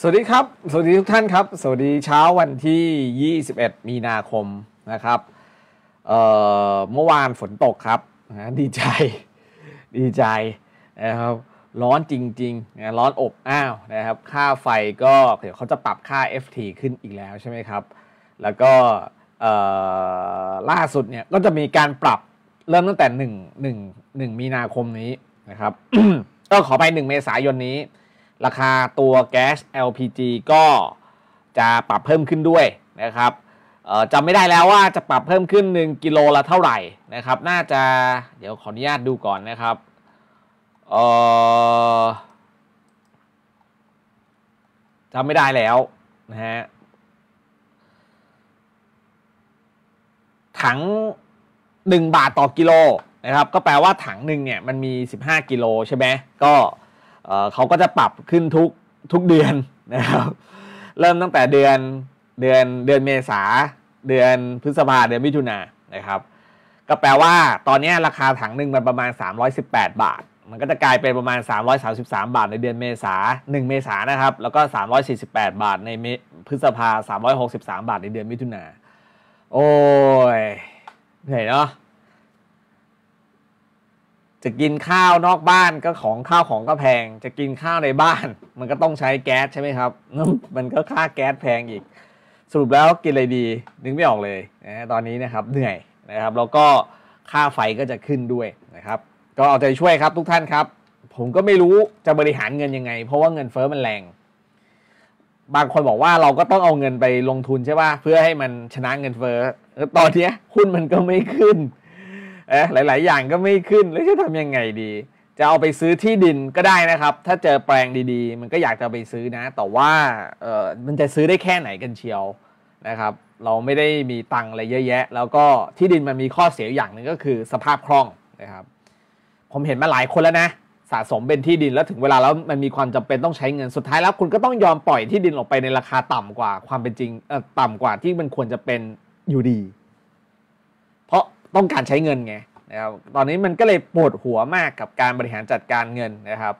สวัสดีครับ สวัสดีทุกท่านครับ สวัสดีเช้าวันที่ 21 มีนาคมนะครับเมื่อวานฝนตกครับนะดีใจดีใจนะครับร้อนจริงๆนะร้อนอบอ้าวนะครับค่าไฟก็เดี๋ยวเขาจะปรับค่า FT ขึ้นอีกแล้วใช่ไหมครับ แล้วก็ล่าสุดเนี่ยก็จะมีการปรับเริ่มตั้งแต่1 1 1มีนาคมนี้นะครับก็ขอไป 1 เมษายนนี้ราคาตัวแก๊ส LPG ก็จะปรับเพิ่มขึ้นด้วยนะครับจำไม่ได้แล้วว่าจะปรับเพิ่มขึ้น 1 กิโลละเท่าไหร่นะครับ น่าจะเดี๋ยวขออนุญาตดูก่อนนะครับจำไม่ได้แล้วนะฮะ ถัง 1 บาทต่อกิโลนะครับ ก็แปลว่าถังหนึ่งเนี่ยมันมี 15 กิโลใช่ไหมก็เขาก็จะปรับขึ้นทุกทุกเดือนนะครับ เริ่มตั้งแต่เดือนเดือนเดือนเมษา เดือนพฤษภาเดือนมิถุนานะครับ ก็แปลว่าตอนนี้ราคาถังหนึ่งมันประมาณ 318 บาท มันก็จะกลายเป็นประมาณ 333 บาทในเดือนเมษา 1 เมษานะครับ แล้วก็ 348 บาทในพฤษภา363 บาทในเดือนมิถุนา โอ้ยเหนื่อยเนาะจะกินข้าวนอกบ้านก็ของข้าวของก็แพง จะกินข้าวในบ้าน มันก็ต้องใช้แก๊สใช่ไหมครับ มันก็ค่าแก๊สแพงอีกสรุปแล้วกินอะไรดีนึกไม่ออกเลยนะตอนนี้นะครับเหนื่อยนะครับแล้วก็ค่าไฟก็จะขึ้นด้วยนะครับก็เอาใจช่วยครับทุกท่านครับ ผมก็ไม่รู้จะบริหารเงินยังไง เพราะว่าเงินเฟอ้อมันแรงบางคนบอกว่าเราก็ต้องเอาเงินไปลงทุนใช่ป่ะเพื่อให้มันชนะเงินเฟอ้อตอนนี้หุ้นมันก็ไม่ขึ้นอะหลายๆอย่างก็ไม่ขึ้นแล้วจะทำยังไงดี จะเอาไปซื้อที่ดินก็ได้นะครับ ถ้าเจอแปลงดีๆ มันก็อยากจะไปซื้อนะ แต่ว่าเออมันจะซื้อได้แค่ไหนกันเชียวนะครับ เราไม่ได้มีตังอะไรเยอะแยะ แล้วก็ที่ดินมันมีข้อเสียอย่างหนึ่งก็คือสภาพคล่องนะครับ ผมเห็นมาหลายคนแล้วนะ สะสมเป็นที่ดินแล้วถึงเวลาแล้วมันมีความจำเป็นต้องใช้เงินสุดท้ายแล้วคุณก็ต้องยอมปล่อยที่ดินออกไปในราคาต่ำกว่า ความเป็นจริงต่ำกว่าที่มันควรจะเป็นอยู่ดีต้องการใช้เงินไงนะครับ ตอนนี้มันก็เลยปวดหัวมากกับการบริหารจัดการเงินนะครับ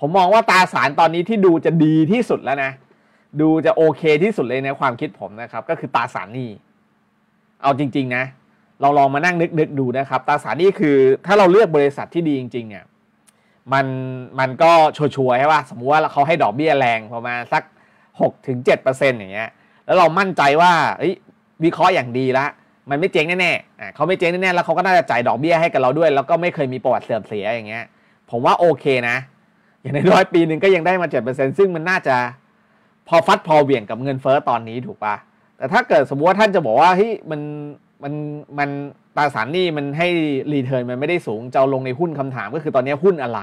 ผมมองว่าตาสารตอนนี้ที่ดูจะดีที่สุดแล้วนะ ดูจะโอเคที่สุดเลยในความคิดผมนะครับ ก็คือตาสารนี่ เอาจริงๆ นะ เราลองมานั่งนึกๆดดูนะครับ ตาสารนี่คือ ถ้าเราเลือกบริษัทที่ดีจริงๆเนี่ยมันมันก็ ชัวร์ใช่ป่ะสมมติว่าเขาให้ดอกเบี้ยแรงประมาณสัก6-7%อย่างเงี้ย แล้วเรามั่นใจว่าวิเคราะห์อย่างดีแล้วมันไม่เจ๊งแน่ๆเขาไม่เจ๊งแน่ๆ แล้วเขาก็น่าจะจ่ายดอกเบี้ยให้กับเราด้วย แล้วก็ไม่เคยมีประวัติเสื่อมเสียอย่างเงี้ย ผมว่าโอเคนะ อย่างน้อยปีหนึ่งก็ยังได้มาเจ็ดเปอร์เซ็นซึ่งมันน่าจะ พอฟัดพอเวี่ยงกับเงินเฟ้อตอนนี้ถูกปะแต่ถ้าเกิดสมมติว่าท่านจะบอกว่าเฮ้ยมัน มัน มัน ตราสารหนี้มันให้รีเทิร์นมันไม่ได้สูงจะลงในหุ้นคำถามก็คือตอนนี้หุ้นอะไร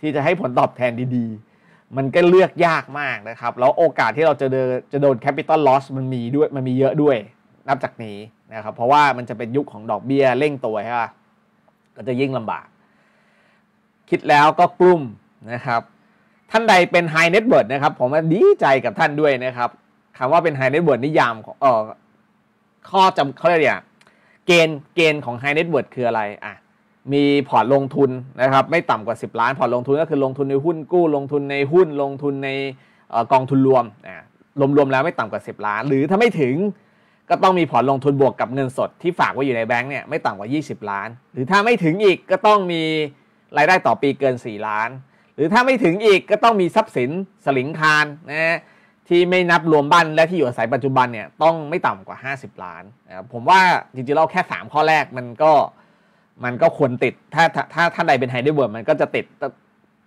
ที่จะให้ผลตอบแทนดีๆ มันก็เลือกยากมากนะครับ แล้วโอกาสที่เราจะเจอจะโดนแคปิตอลลอสมันมีด้วย มันมีเยอะด้วย นับจากนี้นะครับเพราะว่ามันจะเป็นยุคของดอกเบี้ยเร่งตัวใช่ป่ะก็จะยิ่งลำบาก คิดแล้วก็กลุ่มนะครับ ท่านใดเป็นไฮเน็ตเบิร์ดนะครับผมดีใจกับท่านด้วยนะครับคำว่าเป็นไฮเน็ตเบิร์ดนิยามของเออข้อจำเขาเรียกเนี่ย เกณฑ์เกณฑ์ของไฮเน็ตเบิร์ดคืออะไรอ่ะมีพอร์ตลงทุนนะครับไม่ต่ำกว่า 10 ล้าน พอร์ตลงทุนก็คือลงทุนในหุ้นกู้ลงทุนในหุ้นลงทุนในกองทุนรวมอ่ะรวมๆแล้วไม่ต่ำกว่า 10 ล้าน หรือถ้าไม่ถึงก็ต้องมีผ่อนลงทุนบวกกับเงินสดที่ฝากไว้อยู่ในแบงก์เนี่ยไม่ต่ำกว่า 20 ล้าน หรือถ้าไม่ถึงอีกก็ต้องมีรายได้ต่อปีเกิน 4 ล้าน หรือถ้าไม่ถึงอีกก็ต้องมีทรัพย์สินสลิงคารนะที่ไม่นับรวมบ้านและที่อยู่อาศัยปัจจุบันเนี่ยต้องไม่ต่ำกว่า 50 ล้านนะผมว่าจริงๆเราแค่ 3 ข้อแรกมันก็มันก็ควรติดถ้าถ้าท่านใดเป็นไฮเดรเวิร์ดมันก็จะติด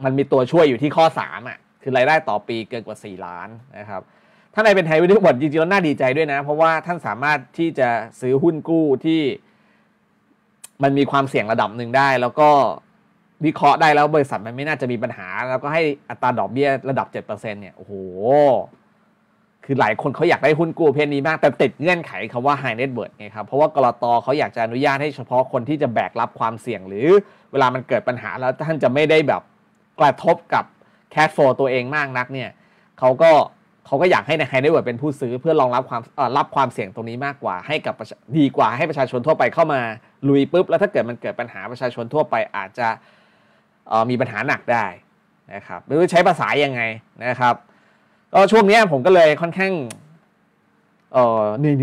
มันมีตัวช่วยอยู่ที่ข้อ3อะ่ะคือรายได้ต่อปีเกินกว่า 4 ล้านนะครับถ้าในเป็นไทยวิทยุบอร์ดจริงๆแล้วน่าดีใจด้วยนะ เพราะว่าท่านสามารถที่จะซื้อหุ้นกู้ที่มันมีความเสี่ยงระดับหนึ่งได้ แล้วก็วิเคราะห์ได้แล้วบริษัทมันไม่น่าจะมีปัญหา แล้วก็ให้อัตราดอกเบี้ยระดับ7%เนี่ยโอ้โหคือหลายคนเขาอยากได้หุ้นกู้เพนนี้มาก แต่ติดเงื่อนไขคำว่า high net worth ไงครับเพราะว่ากรตเขาอยากจะอนุญาตให้เฉพาะคนที่จะแบกรับความเสี่ยงหรือเวลามันเกิดปัญหา แล้วท่านจะไม่ได้แบบกระทบกับแคชโฟตัวเองมากนักเนี่ยเขาก็เขาก็อยากให้นายไฮเด็เวิร์ดเป็นผู้ซื้อเพื่อรองรับความรับความเสี่ยงตรงนี้มากกว่าให้กับดีกว่าให้ประชาชนทั่วไปเข้ามาลุยปุ๊บแล้วถ้าเกิดมันเกิดปัญหาประชาชนทั่วไปอาจจะมีปัญหาหนักได้นะครับหรือใช้ภาษายังไงนะครับก็ช่วงนี้ผมก็เลยค่อนข้างเหนื่อย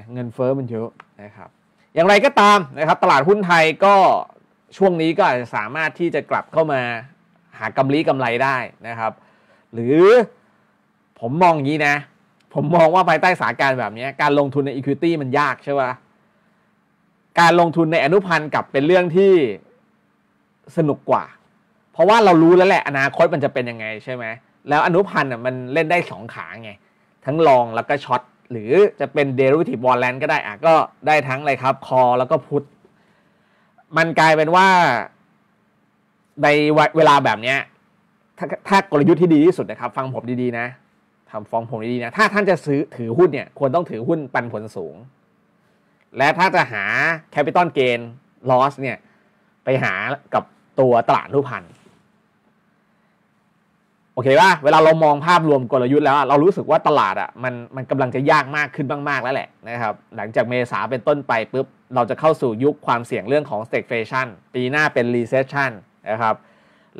ยเงินเฟ้อมันเยอะนะครับอย่างไรก็ตามนะครับ ตลาดหุ้นไทยก็ช่วงนี้ก็อาจจะสามารถที่จะกลับเข้ามาหากำไรกำไรได้นะครับ หรือผมมองอย่างนี้นะ ผมมองว่าภายใต้สถานการณ์แบบนี้การลงทุนใน Equity มันยากใช่ไหม การลงทุนในอนุพันธ์กับเป็นเรื่องที่สนุกกว่า เพราะว่าเรารู้แล้วแหละอนาคตมันจะเป็นยังไงใช่ไหม แล้วอนุพันธ์มันเล่นได้สองขาไง ทั้งลองแล้วก็ช็อตหรือจะเป็นเดลิวทีฟวอลเลนก็ได้อะก็ได้ทั้งอะไรครับคอแล้วก็พุทมันกลายเป็นว่าในเวลาแบบนี้ ถ้าถ้ากลยุทธ์ที่ดีที่สุดนะครับฟังผมดีๆนะทำฟองผมดีๆนะ ถ้าท่านจะซื้อถือหุ้นเนี่ย ควรต้องถือหุ้นปันผลสูง และถ้าจะหาแคปิตอลเกนลอสเนี่ย ไปหากับตัวตลาดรูปพันโอเคป่ะเวลาเรามองภาพรวมกลยุทธ์แล้ว เรารู้สึกว่าตลาดอ่ะมันมันกำลังจะยากมากขึ้นมาก ๆ แล้วแหละนะครับ หลังจากเมษาเป็นต้นไปปุ๊บเราจะเข้าสู่ยุคความเสี่ยงเรื่องของสเต็กเฟชันปีหน้าเป็นรีเซชชันนะครับ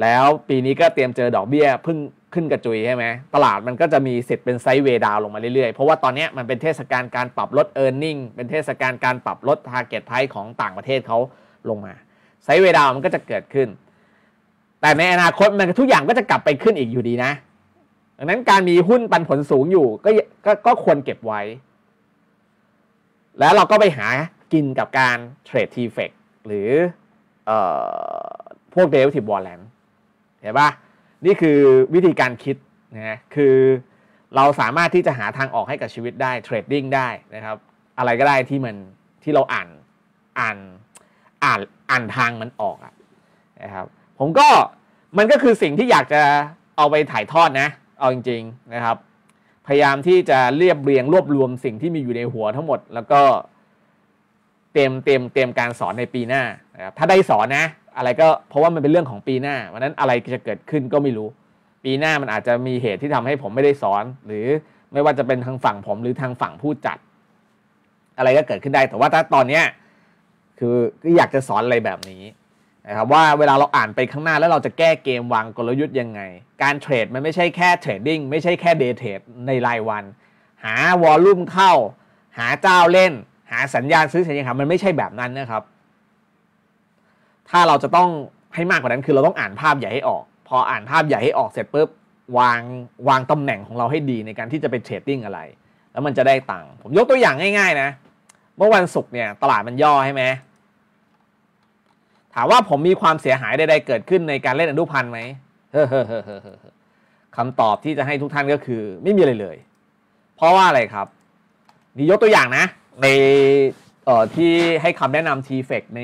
แล้วปีนี้ก็เตรียมเจอดอกเบี้ยเพิ่งขึ้นกระจุยใช่ไหมตลาดมันก็จะมีสิทธิ์เป็นไซด์เวดาวลงมาเรื่อยๆเพราะว่าตอนนี้มันเป็นเทศกาลการปรับลดเออร์เน็งเป็นเทศกาลการปรับลดทาเก็ตไพของต่างประเทศเขาลงมาไซด์เวดาวมันก็จะเกิดขึ้น แต่ในอนาคตมันทุกอย่างก็จะกลับไปขึ้นอีกอยู่ดีนะดังนั้นการมีหุ้นปันผลสูงอยู่ก็กก็ควรเก็บไว้ แล้วเราก็ไปหากินกับการเทรดทีเฟกหรือออพวกเดลทิบวอลแลนด์เห็นปะ่ะนี่คือวิธีการคิดนะคือเราสามารถที่จะหาทางออกให้กับชีวิตได้เทรดดิ้งได้นะครับ อะไรก็ได้ที่มันที่เราอ่านอ่านอ่านอ่านทางมันออกอนะครับผมก็มันก็คือสิ่งที่อยากจะเอาไปถ่ายทอดนะ เอาจริง ๆนะครับ พยายามที่จะเรียบเรียงรวบรวมสิ่งที่มีอยู่ในหัวทั้งหมด แล้วก็เตรียมเตรียมเตรียมการสอนในปีหน้านะครับถ้าได้สอนนะอะไรก็เพราะว่ามันเป็นเรื่องของปีหน้า วันนั้นอะไรจะเกิดขึ้นก็ไม่รู้ ปีหน้ามันอาจจะมีเหตุที่ทำให้ผมไม่ได้สอน หรือไม่ว่าจะเป็นทางฝั่งผมหรือทางฝั่งผู้จัด อะไรก็เกิดขึ้นได้ แต่ว่าถ้าตอนเนี้ยคือก็อยากจะสอนอะไรแบบนี้นะครับว่าเวลาเราอ่านไปข้างหน้าแล้วเราจะแก้เกมวางกลยุทธ์ยังไง การเทรดมันไม่ใช่แค่เทรดดิ้งไม่ใช่แค่เดย์เทรด ในรายวัน หาวอลลุ่มเข้า หาเจ้าเล่น หาสัญญาณซื้อสัญญาณมันไม่ใช่แบบนั้นนะครับถ้าเราจะต้องให้มากกว่านั้นคือเราต้องอ่านภาพใหญ่ให้ออก พออ่านภาพใหญ่ให้ออกเสร็จปุ๊บวางวางตำแหน่งของเราให้ดีในการที่จะไปเทรดดิ้งอะไร แล้วมันจะได้ตังค์ผมยกตัวอย่างง่ายๆ นะ เมื่อวันศุกร์เนี่ย ตลาดมันย่อใช่ไหมถามว่าผมมีความเสียหายใดๆเกิดขึ้นในการเล่นอนุพันธ์ไหมเฮ้อเฮ้อเฮ้อเฮ้อคำตอบที่จะให้ทุกท่านก็คือ ไม่มีอะไรเลย เพราะว่าอะไรครับนี่ยกตัวอย่างนะ ในเอ่อที่ให้คำแนะนำ t f e c ใน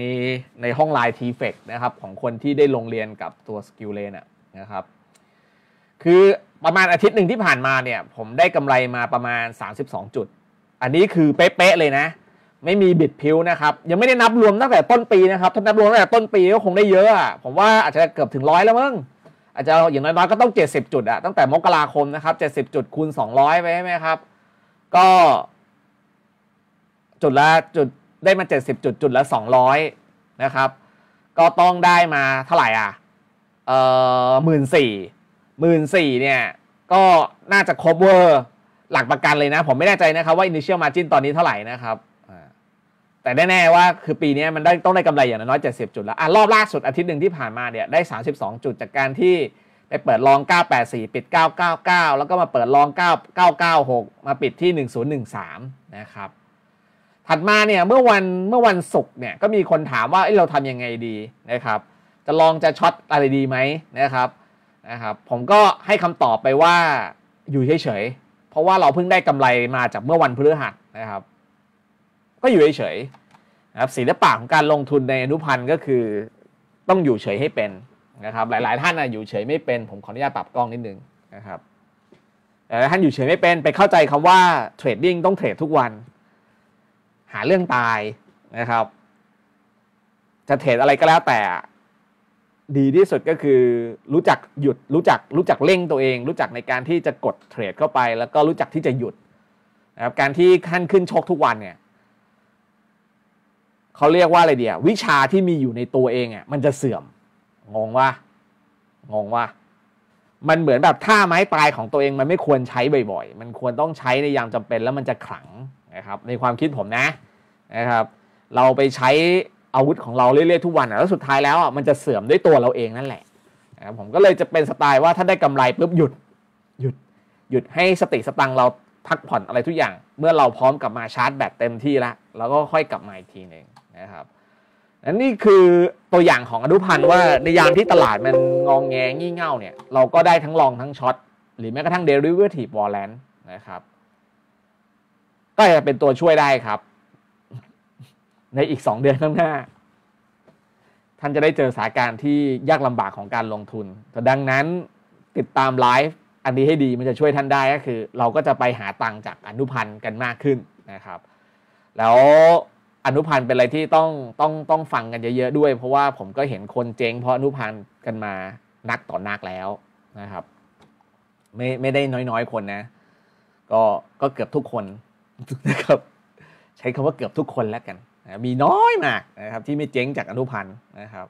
ในห้องไลน์ t f e c นะครับของคนที่ได้ลงเรียนกับตัว Skill ลนนะครับคือประมาณอาทิตย์หนึ่งที่ผ่านมาเนี่ยผมได้กำไรมาประมาณ 32 จุด อันนี้คือเป๊ะๆเลยนะ ไม่มีบิดพิ้วนะครับ ยังไม่ได้นับรวมตั้งแต่ต้นปีนะครับ ถ้านับรวมตั้งแต่ต้นปีก็คงได้เยอะอะผมว่าอาจจะเกือบถึงร้อยแล้วมั้งอาจจะอย่างน้อยๆก็ต้อง 70 จุดอะตั้งแต่มกราคมนะครับ70จุดคูณ200ไปใช่ไหมครับก็จุดละจุดได้มา 70 จุด จุดละ200นะครับก็ต้องได้มาเท่าไหร่อ่ะ เอ่อหมื่นสี่หมื่นสี่เนี่ยก็น่าจะครบเวอร์ หลักประกันเลยนะ ผมไม่แน่ใจนะครับว่า initial margin ตอนนี้เท่าไหร่นะครับแต่แน่ๆว่า คือปีนี้มันได้ต้องได้กำไรอย่างน้อย 70 จุดแล้วอ่ะรอบล่าสุด อาทิตย์หนึ่งที่ผ่านมาเนี่ยได้ 32 จุดจากการที่ไปเปิดลอง984 ปิด 999 แล้วก็มาเปิดลอง9996มาปิดที่ 1013 นะครับถัดมาเนี่ยเมื่อวันเมื่อวันศุกร์เนี่ยก็มีคนถามว่าเเราทำยังไงดีนะครับจะลองจะช็อตอะไรดีไหมนะครับนะครับผมก็ให้คำตอบไปว่าอยู่เฉยๆเพราะว่าเราเพิ่งได้กำไรมาจากเมื่อวันพฤหัสนะครับก็อยู่เฉยๆนะครับศิลปะของการลงทุนในอนุพันธ์ก็คือต้องอยู่เฉยให้เป็นนะครับหลายๆท่านะอยู่เฉยไม่เป็น ผมขออนุญาตปรับกล้องนิดนึงนะครับแต่ท่านอยู่เฉยไม่เป็นไปเข้าใจคำว่าเทรดดิ้งต้องเทรดทุกวันหาเรื่องตายนะครับจะเทรดอะไรก็แล้วแต่ดีที่สุดก็คือรู้จักหยุดรู้จัก รู้จักเร่งตัวเอง รู้จักในการที่จะกดเทรดเข้าไป แล้วก็รู้จักที่จะหยุดนะครับการที่ขั้นขึ้นชกทุกวันเนี่ยเขาเรียกว่าอะไรเดียววิชาที่มีอยู่ในตัวเองอ่ะมันจะเสื่อม งงวะงงวะมันเหมือนแบบท่าไม้ตายของตัวเอง มันไม่ควรใช้บ่อย ๆ มันควรต้องใช้ในยามจำเป็น แล้วมันจะขลังะครับในความคิดผมนะนะครับ เราไปใช้อาวุธของเราเรื่อยๆทุกวันแล้วสุดท้ายแล้วมันจะเสื่อมด้วยตัวเราเองนั่นแหละผมก็เลยจะเป็นสไตล์ว่าถ้าได้กำไรปุ๊บหยุดหยุด หยุดให้สติสตังเราพักผ่อนอะไรทุกอย่าง เมื่อเราพร้อมกลับมาชาร์จ แบตเต็มที่แล้วเราก็ค่อยกลับมาอีกทีหนึ่งนะครับอันนี้คือตัวอย่างของอนุพันธ์ว่าในยามที่ตลาดมันงองแงงี่เง่าเนี่ยเราก็ได้ทั้งลองทั้งช็อตหรือแม้กระทั่งเดลิเวอร์ทีบวอลเลนนะครับก็จะเป็นตัวช่วยได้ครับ ในอีกสองเดือนข้างหน้า ท่านจะได้เจอสถานการณ์ที่ยากลำบากของการลงทุนแต่ดังนั้นติดตามไลฟ์อันนี้ให้ดีมันจะช่วยท่านได้ก็คือ เราก็จะไปหาตังจากอนุพันธ์กันมากขึ้นนะครับ แล้วอนุพันธ์เป็นอะไรที่ต้องต้องต้องฟังกันเยอะๆด้วยเพราะว่าผมก็เห็นคนเจ๊งเพราะอนุพันธ์กันมานักต่อนักแล้วนะครับ ไม่ไม่ได้น้อยๆคนนะ ก็ก็เกือบทุกคนนะครับใช้คำว่าเกือบทุกคนแล้วกันนะมีน้อยมากนะครับ ที่ไม่เจ๊งจากอนุพันธ์นะครับ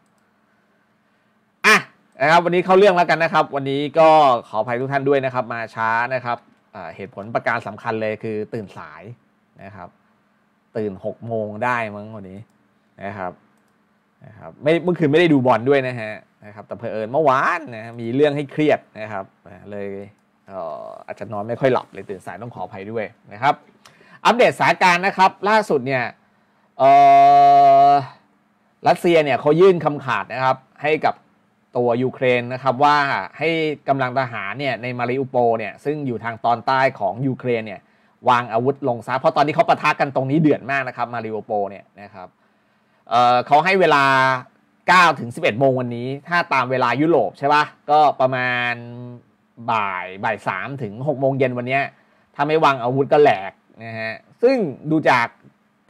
อ่ะนะครับวันนี้เข้าเรื่องแล้วกันนะครับ วันนี้ก็ขออภัยทุกท่านด้วยนะครับ มาช้านะครับเหตุผลประการสำคัญเลยคือตื่นสายนะครับ ตื่นหกโมงได้มั้งวันนี้นะครับนะครับไม่เมื่อคืนไม่ได้ดูบอลด้วยนะฮะนะครับ แต่เพอเอิญเมื่อวานนะมีเรื่องให้เครียดนะครับเลยอาจจะนอนไม่ค่อยหลับเลยตื่นสายต้องขออภัยด้วยนะครับอัปเดตสถานการณ์นะครับล่าสุดเนี่ยรัสเซียเนี่ยเขายื่นคำขาดนะครับให้กับตัวยูเครนนะครับว่าให้กำลังทหารเนี่ยในมาริอุโปเนี่ยซึ่งอยู่ทางตอนใต้ของยูเครนเนี่ยวางอาวุธลงซะเพราะตอนนี้เขาปะทะกันตรงนี้เดือดมากนะครับมาริอุโปเนี่ยนะครับเเขาให้เวลา9ถึง11โมงวันนี้ ถ้าตามเวลายุโรปใช่ปะก็ประมาณบ่ายบ่ายสามถึงหกโมงเย็นวันนี้ถ้าไม่วางอาวุธก็แหลกนะฮะซึ่งดูจาก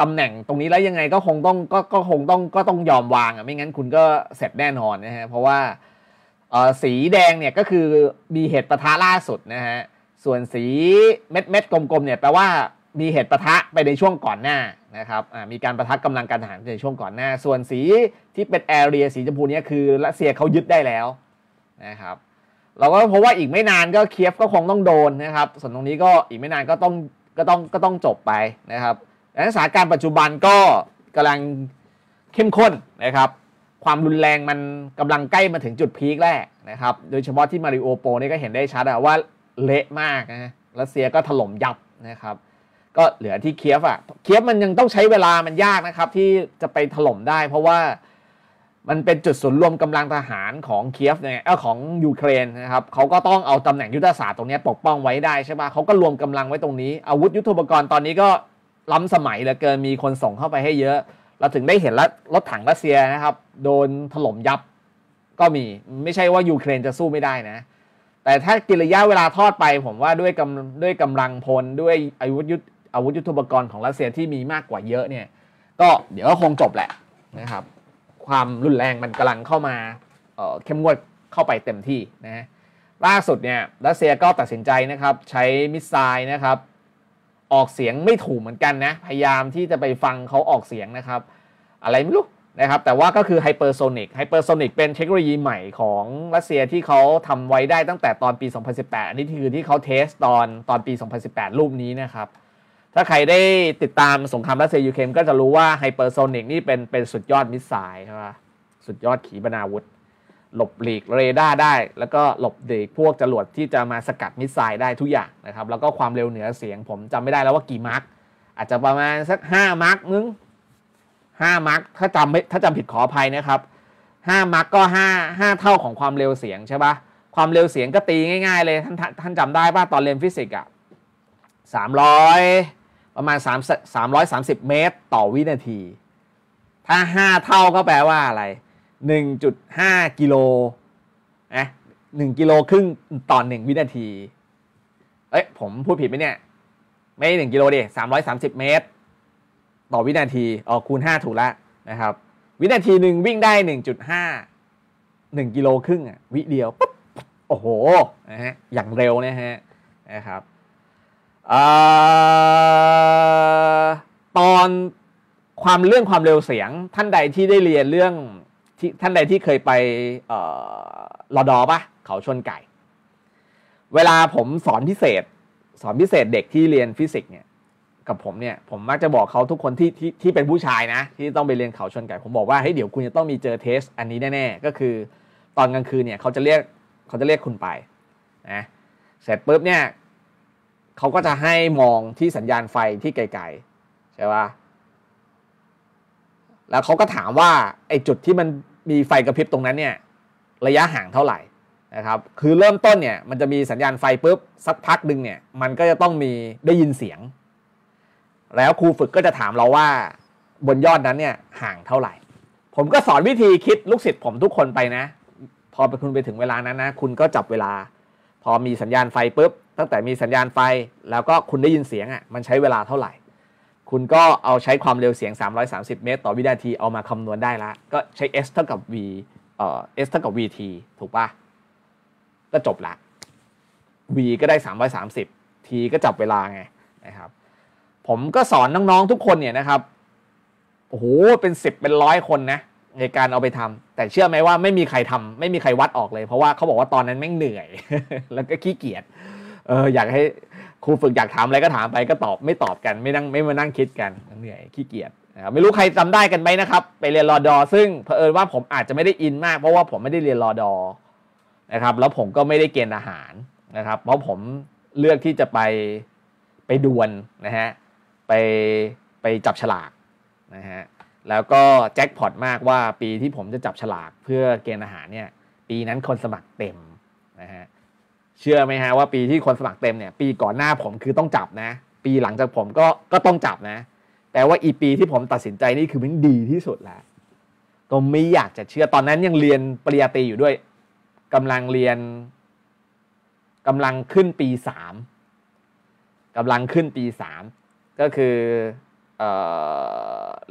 ตำแหน่งตรงนี้แล้วยังไงก็คงต้องก็คงต้องก็ต้องยอมวางอ่ะไม่งั้นคุณก็เสร็จแน่นอนนะฮะเพราะว่าสีแดงเนี่ยก็คือมีเหตุประทะล่าสุดนะฮะส่วนสีเม็ดเม็ดกลมๆเนี่ยแปลว่ามีเหตุประทะไปในช่วงก่อนหน้านะครับมีการประทะกำลังการทหารในช่วงก่อนหน้า ส่วนสีที่เป็น แอเรียสีชมพูเนี่ยคือรัสเซียเขายึดได้แล้วนะครับเราก็เพราะว่าอีกไม่นานก็เคียฟก็คงต้องโดนนะครับส่วนตรงนี้ก็อีกไม่นานก็ต้องก็ต้องก็ต้องจบไปนะครับแสถานการณ์ปัจจุบันก็กำลังเข้มข้นนะครับ ความรุนแรงมันกำลังใกล้มาถึงจุดพีคแล้วนะครับโดยเฉพาะที่มาริโอโปนี่ก็เห็นได้ชัดว่าเละมากนะรัสเซียก็ถล่มยับนะครับ ก็เหลือที่เคียฟอ่ะเคียฟมันยังต้องใช้เวลามันยากนะครับที่จะไปถล่มได้เพราะว่ามันเป็นจุดศูนย์รวมกำลังทหารของเคียฟเนี่ยของยูเครนนะครับ เขาก็ต้องเอาตำแหน่งยุทธศาสตร์ตรงนี้ปกป้องไว้ได้ใช่ไหมเขาก็รวมกำลังไว้ตรงนี้ อาวุธยุทโธปกรณ์ตอนนี้ก็ล้ำสมัยเหลือเกิน มีคนส่งเข้าไปให้เยอะ เราถึงได้เห็นรถถังรัสเซียนะครับ โดนถล่มยับก็มี ไม่ใช่ว่ายูเครนจะสู้ไม่ได้นะ แต่ถ้ากิระยะเวลาทอดไปผมว่าด้วยกำด้วยกำลังพลด้วยอาวุธยุทธอาวุธยุทโธปกรณ์ของรัสเซียที่มีมากกว่าเยอะเนี่ย ก็เดี๋ยวก็คงจบแหละนะครับความรุนแรงมันกำลังเข้ามาเข้มงวดเข้าไปเต็มที่นะล่าสุดเนี่ยรัสเซียก็ตัดสินใจนะครับ ใช้มิสไซล์นะครับ ออกเสียงไม่ถูกเหมือนกันนะ พยายามที่จะไปฟังเขาออกเสียงนะครับ อะไรไม่รู้นะครับ แต่ว่าก็คือไฮเปอร์โซนิกไฮเปอร์โซนิกเป็นเทคโนโลยีใหม่ของรัสเซียที่เขาทำไว้ได้ตั้งแต่ตอนปี 2018 อันนี้คือที่เขาเทสตอนตอนปี 2018 รูปนี้นะครับถ้าใครได้ติดตามสงครามรัสเซียยูเครนก็จะรู้ว่าไฮเปอร์โซนิกนี่เป็น เป็นสุดยอด มิสไซล์ใช่ไหมสุดยอดขีปนาวุธ หลบหลีกเรดาร์ได้ แล้วก็หลบเด็กพวกจรวดที่จะมาสกัด มิสไซล์ได้ทุกอย่างนะครับ แล้วก็ความเร็วเหนือเสียงผมจำไม่ได้แล้วว่ากี่มาร์กอาจจะประมาณสัก5มาร์กนึง 5มาร์กถ้าจำไม่ถ้าจำผิดขออภัยนะครับ 5มาร์กก็ 5 5 เท่าของความเร็วเสียงใช่ปะความเร็วเสียงก็ตีง่ายๆ เลยท่านท่านจำได้ป่ะตอนเรียนฟิสิกส์อ่ะสามร้อยประมาณ3 330 เมตรต่อวินาที ถ้า 5 เท่าก็แปลว่าอะไร1.5 กิโลนะ1กิโลครึ่งต่อ 1 วินาทีเอ้ยผมพูดผิดไหมเนี่ย ไม่หนึ่งกิโลดิ330 เมตรต่อวินาทีอ๋อคูณ 5 ถูกแล้วนะครับ วินาทีหนึ่งวิ่งได้ 1.5 1กิโลครึ่งอ่ะวิเดียวปุ๊บโอ้โหนะฮะอย่างเร็วนะฮะนะครับตอนความเรื่องความเร็วเสียงท่านใดที่ได้เรียนเรื่องท่านใดที่เคยไปรอดอปะเขาชนไก่ เวลาผมสอนพิเศษสอนพิเศษเด็กที่เรียนฟิสิกส์เนี่ยกับผมเนี่ยผมมักจะบอกเขาทุกคนที่ที่ที่เป็นผู้ชายนะ ที่ต้องไปเรียนเขาชนไก่ ผมบอกว่าเฮ้ยเดี๋ยวคุณจะต้องมีเจอเทสอันนี้แน่ๆก็คือ ตอนกลางคืนเนี่ยเขาจะเรียกเขาจะเรียกคุณไปนะเสร็จปุ๊บเนี่ยเขาก็จะให้มองที่สัญญาณไฟที่ไกล ๆใช่ปะแล้วเขาก็ถามว่าไอ้จุดที่มันมีไฟกระพริบตรงนั้นเนี่ยระยะห่างเท่าไหร่นะครับ คือเริ่มต้นเนี่ยมันจะมีสัญญาณไฟปุ๊บสักพักหนึ่งเนี่ยมันก็จะต้องมีได้ยินเสียง แล้วครูฝึกก็จะถามเราว่าบนยอดนั้นเนี่ยห่างเท่าไหร่ ผมก็สอนวิธีคิดลูกศิษย์ผมทุกคนไปนะ พอไปคุณไปถึงเวลานั้นนะคุณก็จับเวลาพอมีสัญญาณไฟปุ๊บ ตั้งแต่มีสัญญาณไฟแล้วก็คุณได้ยินเสียงอะ่ะ มันใช้เวลาเท่าไหร่ คุณก็เอาใช้ความเร็วเสียง 330 เมตรต่อวินาที เอามาคำนวณได้ละก็ใช้ s เท่ากับ v เอ่อ s เท่ากับ vt ถูกปะก็จบละ v ก็ได้ 330 t ก็จับเวลาไงนะครับ ผมก็สอนน้อง ๆ ทุกคนเนี่ยนะครับ โอ้โห เป็น 10 เป็นร้อยคนนะในการเอาไปทำแต่เชื่อไหมว่าไม่มีใครทำ ไม่มีใครวัดออกเลยเพราะว่าเขาบอกว่าตอนนั้นแม่งเหนื่อย แล้วก็ขี้เกียจเอออยากให้ครูฝึกอยากถามอะไรก็ถามไปก็ตอบไม่ตอบกันไม่นั่งไม่มานั่งคิดกันเหนื่อยขี้เกียจนะครับไม่รู้ใครจาได้กันไหมนะครับ ไปเรียนรอดอซึ่งเผอิญว่าผมอาจจะไม่ได้อินมาก เพราะว่าผมไม่ได้เรียนรอดอนะครับ แล้วผมก็ไม่ได้เกณฑ์อาหารนะครับ เพราะผมเลือกที่จะไปไปดวนนะฮะไปไปจับฉลากนะฮะแล้วก็แจ็คพอตมากว่าปีที่ผมจะจับฉลากเพื่อเกณฑ์อาหารเนี่ย ปีนั้นคนสมัครเต็มนะฮะเชื่อไหมฮะว่าปีที่คนสมัครเต็มเนี่ย ปีก่อนหน้าผมคือต้องจับนะ ปีหลังจากผมก็ก็ต้องจับนะ แต่ว่าอีปีที่ผมตัดสินใจนี่คือมันดีที่สุดแล้วก็ไม่อยากจะเชื่อตอนนั้นยังเรียนปริญญาตรีอยู่ด้วย กำลังเรียน กำลังขึ้นปีสามกำลังขึ้นปีสามก็คือเ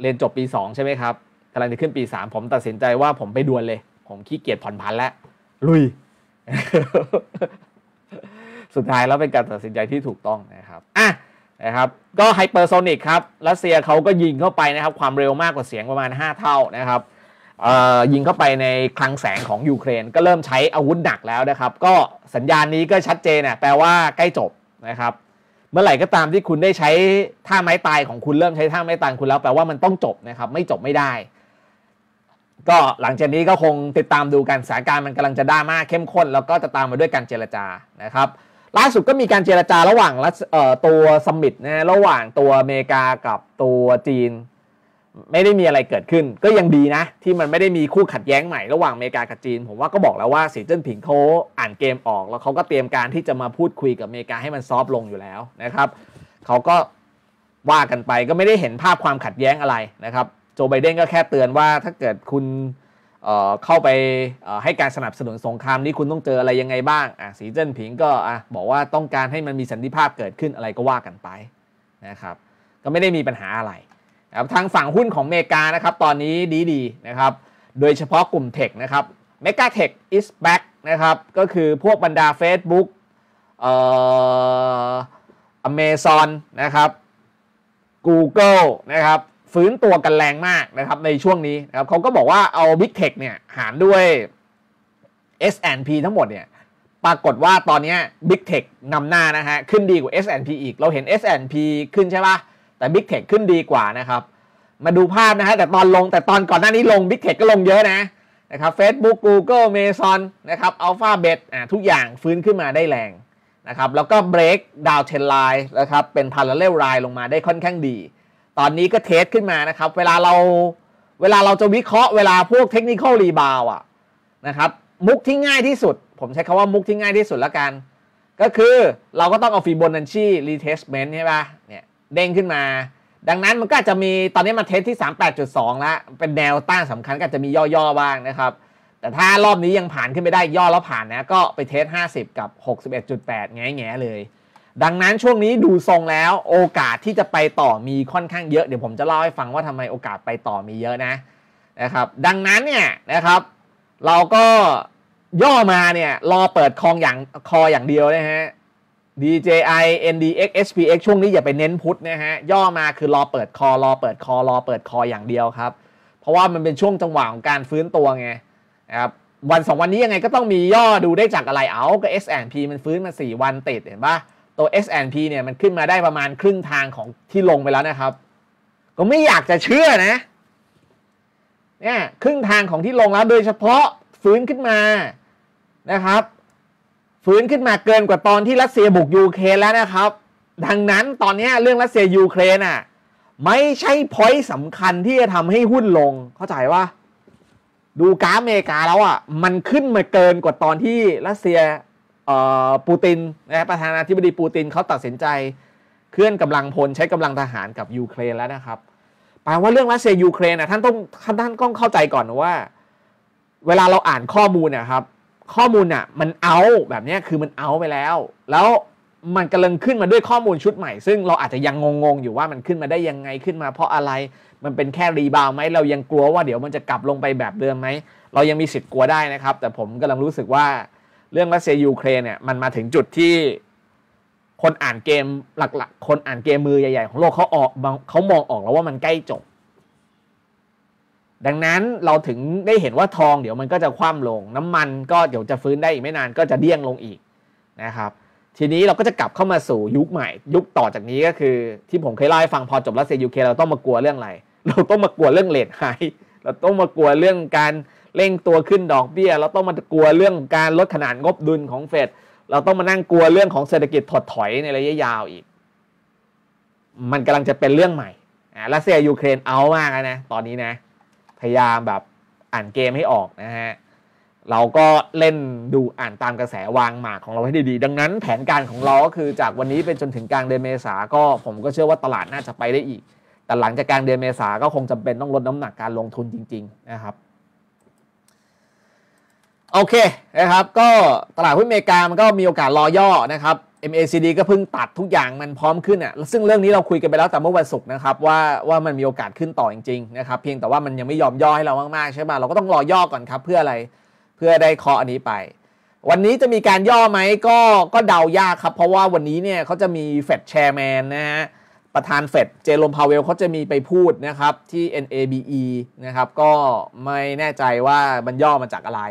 เรียนจบปี 2 ใช่ไหมครับกำลังจะขึ้นปี 3 ผมตัดสินใจว่าผมไปดวนเลย ผมขี้เกียจผ่อนพันแล้ว ลุย สุดท้ายแล้วเป็นการตัดสินใจที่ถูกต้องนะครับ อ่ะ นะครับ ก็ไฮเปอร์โซนิกครับรัสเซียเขาก็ยิงเข้าไปนะครับ ความเร็วมากกว่าเสียงประมาณ 5 เท่านะครับ ยิงเข้าไปในคลังแสงของยูเครนก็เริ่มใช้อาวุธหนักแล้วนะครับ ก็สัญญาณนี้ก็ชัดเจนนะแปลว่าใกล้จบนะครับเมื่อไหร่ก็ตามที่คุณได้ใช้ท่าไม้ตายของคุณเริ่มใช้ท่าไม้ตายคุณแล้วแปลว่ามันต้องจบนะครับ ไม่จบไม่ได้ ก็หลังจากนี้ก็คงติดตามดูกันสถานการณ์มันกำลังจะด้ามากเข้มข้น แล้วก็จะตามมาด้วยการเจรจานะครับล่าสุดก็มีการเจรจาระหว่างตัวสมิธนะระหว่างตัวอเมริกากับตัวจีนไม่ได้มีอะไรเกิดขึ้นก็ยังดีนะที่มันไม่ได้มีคู่ขัดแย้งใหม่ระหว่างอเมริกากับจีน ผมว่าก็บอกแล้วว่าสีเจิ้นผิงเขาอ่านเกมออกแล้วเขาก็เตรียมการที่จะมาพูดคุยกับอเมริกาให้มันซอฟลงอยู่แล้วนะครับเขาก็ว่ากันไปก็ไม่ได้เห็นภาพความขัดแย้งอะไรนะครับโจไบเดนก็แค่เตือนว่าถ้าเกิดคุณเเข้าไปให้การสนับสนุนสงครามนี้คุณต้องเจออะไรยังไงบ้างอะสีเจิ้นผิงก็อะบอกว่าต้องการให้มันมีสันติภาพเกิดขึ้นอะไรก็ว่ากันไปนะครับก็ไม่ได้มีปัญหาอะไรครับทางฝั่งหุ้นของเมกานะครับตอนนี้ดีดีนะครับ โดยเฉพาะกลุ่มเทคนะครับ เมกาเทคอิสแบ็กนะครับ ก็คือพวกบรรดา Facebook เอ่อ a เมซอนนะครับ Google นะครับ ฟื้นตัวกันแรงมากนะครับในช่วงนี้นะครับเขาก็บอกว่าเอา Big Tech เนี่ยหารด้วย S&P ทั้งหมดเนี่ย ปรากฏว่าตอนนี้ Big Tech นำหน้านะฮะ ขึ้นดีกว่า S&P อีก เราเห็น S&P ขึ้นใช่ปะ่ะแต่ Big Tech ขึ้นดีกว่านะครับ มาดูภาพนะฮะแต่ตอนลง แต่ตอนก่อนหน้านี้ลง Big Tech ก็ลงเยอะนะนะครับ Facebook Google Amazon นะครับ Alphabet อ่าทุกอย่างฟื้นขึ้นมาได้แรงนะครับแล้วก็เบรกดาวเ n นไลน์นะครับ เป็นพาร l เลลไ i น์ลงมาได้ค่อนข้างดี ตอนนี้ก็เทสขึ้นมานะครับ เวลาเรา เวลาเราจะวิเคราะห์เวลาพวกเทคนิคอลรีบาวอ่ะ นะครับ มุกที่ง่ายที่สุด ผมใช้คาว่า มุกที่ง่ายที่สุดละกันก็คือเราก็ต้องเอาฟีบอนัชชีรีเทสเมนต์ใช่ปะเด้งขึ้นมา ดังนั้นมันก็จะมี ตอนนี้มาเทสที่ 38.2 แล้ว เป็นแนวต้านสำคัญก็จะมีย่อๆ บ้างนะครับ แต่ถ้ารอบนี้ยังผ่านขึ้นไม่ได้ย่อแล้วผ่านนะ ก็ไปเทส 50 กับ 61.8 แง่ๆเลย ดังนั้นช่วงนี้ดูทรงแล้วโอกาสที่จะไปต่อมีค่อนข้างเยอะ เดี๋ยวผมจะเล่าให้ฟังว่าทำไมโอกาสไปต่อมีเยอะนะ นะครับ ดังนั้นเนี่ยนะครับ เราก็ย่อมาเนี่ยรอเปิดคองอย่างคออย่างเดียวนะฮะ DJI NDX ก p x ช่วงนี้อย่าไปเน้นพุทธนะฮะย่อมาคือรอเปิดคอรอเปิดคอรอเปิดคออย่างเดียวครับ เพราะว่ามันเป็นช่วงจังหวะของการฟื้นตัวไงนะครับวันสองวันนี้ยังไงก็ต้องมีย่อดูได้จากอะไรเอาก็ S&P มันฟื้นมา 4 วันติด เห็นปะตัว S&P เนี่ยมันขึ้นมาได้ประมาณครึ่งทางของที่ลงไปแล้วนะครับ ก็ไม่อยากจะเชื่อนะเนี่ยครึ่งทางของที่ลงแล้วโดยเฉพาะฟื้นขึ้นมานะครับฟื้นขึ้นมาเกินกว่าตอนที่รัสเซียบุกยูเครนแล้วนะครับ ดังนั้นตอนนี้เรื่องรัสเซียยูเครนอ่ะไม่ใช่พอยต์สำคัญที่จะทำให้หุ้นลงเข้าใจว่าดูกราฟอเมริกาแล้วอ่ะมันขึ้นมาเกินกว่าตอนที่รัสเซียปูตินนะประธานาธิบดีปูตินเขาตัดสินใจเคลื่อนกำลังพลใช้กำลังทหารกับยูเครนแล้วนะครับแปลว่าเรื่องรัสเซียยูเครนอ่ะท่านต้องท่านต้องเข้าใจก่อนว่า เวลาเราอ่านข้อมูลนะครับข้อมูลอ่ะมันเอาแบบนี้คือมันเอาไปแล้ว แล้วมันกำลังขึ้นมาด้วยข้อมูลชุดใหม่ซึ่งเราอาจจะยังงงๆอยู่ว่ามันขึ้นมาได้ยังไงขึ้นมา เพราะอะไรมันเป็นแค่รีบาวไหมเรายังกลัวว่าเดี๋ยวมันจะกลับลงไปแบบเดิมไหมเรายังมีสิทธิ์กลัวได้นะครับ แต่ผมกำลังรู้สึกว่าเรื่องรัสเซียยูเครนเนี่ยมันมาถึงจุดที่คนอ่านเกมหลักๆ คนอ่านเกมมือใหญ่ๆของโลกเขาออกเขามองออกแล้วว่ามันใกล้จบดังนั้นเราถึงได้เห็นว่าทองเดี๋ยวมันก็จะคว่ำลง น้ำมันก็เดี๋ยวจะฟื้นได้อีกไม่นานก็จะเดี้ยงลงอีกนะครับ ทีนี้เราก็จะกลับเข้ามาสู่ยุคใหม่ ยุคต่อจากนี้ก็คือ ที่ผมเคยเล่าให้ฟังพอจบรัสเซียยูเคเราต้องมากลัวเรื่องอะไรเราต้องมากลัวเรื่องเลทไฮเราต้องมากลัวเรื่องการ เร่งตัวขึ้นดอกเบี้ยเราต้องมากลัวเรื่องการลดขนาดงบดุลของเฟดเราต้องมานั่งกลัวเรื่องของเศรษฐกิจถดถอยในระยะยาวอีก มันกำลังจะเป็นเรื่องใหม่รัสเซียยูเครนเอามากนะตอนนี้นะพยายามแบบอ่านเกมให้ออกนะฮะ เราก็เล่นดูอ่านตามกระแสวางหมากของเราให้ดีๆ ดังนั้นแผนการของเรา ก็คือจากวันนี้เป็นจนถึงกลางเดือนเมษา ก็ผมก็เชื่อว่าตลาด น่าจะไปได้อีก แต่หลังจากกลางเดือนเมษาก็คงจำเป็นต้องลดน้ำหนักการลงทุนจริง ๆ นะครับ โอเคนะครับ ก็ตลาดหุ้นอเมริกามันก็มีโอกาสรอย่อนะครับ MACD ก็เพิ่งตัดทุกอย่างมันพร้อมขึ้นอ่ะซึ่งเรื่องนี้เราคุยกันไปแล้วแต่เมื่อวันศุกร์นะครับว่าว่ามันมีโอกาสขึ้นต่อจริงๆนะครับเพียงแต่ว่ามันยังไม่ยอมย่อให้เรามากๆ ใช่ไหมเราก็ต้องรอย่อก่อนครับ เพื่ออะไรเพื่อได้เคาะอันนี้ไป วันนี้จะมีการย่อไหมก็ก็เดายากครับ เพราะว่าวันนี้เนี่ยเขาจะมีเฟดแชร์แมนนะฮะประธานเฟดเจลมพาวเวลเขาจะมีไปพูดนะครับที่ NABE นะครับก็ไม่แน่ใจว่ามันย่อมาจากอะไร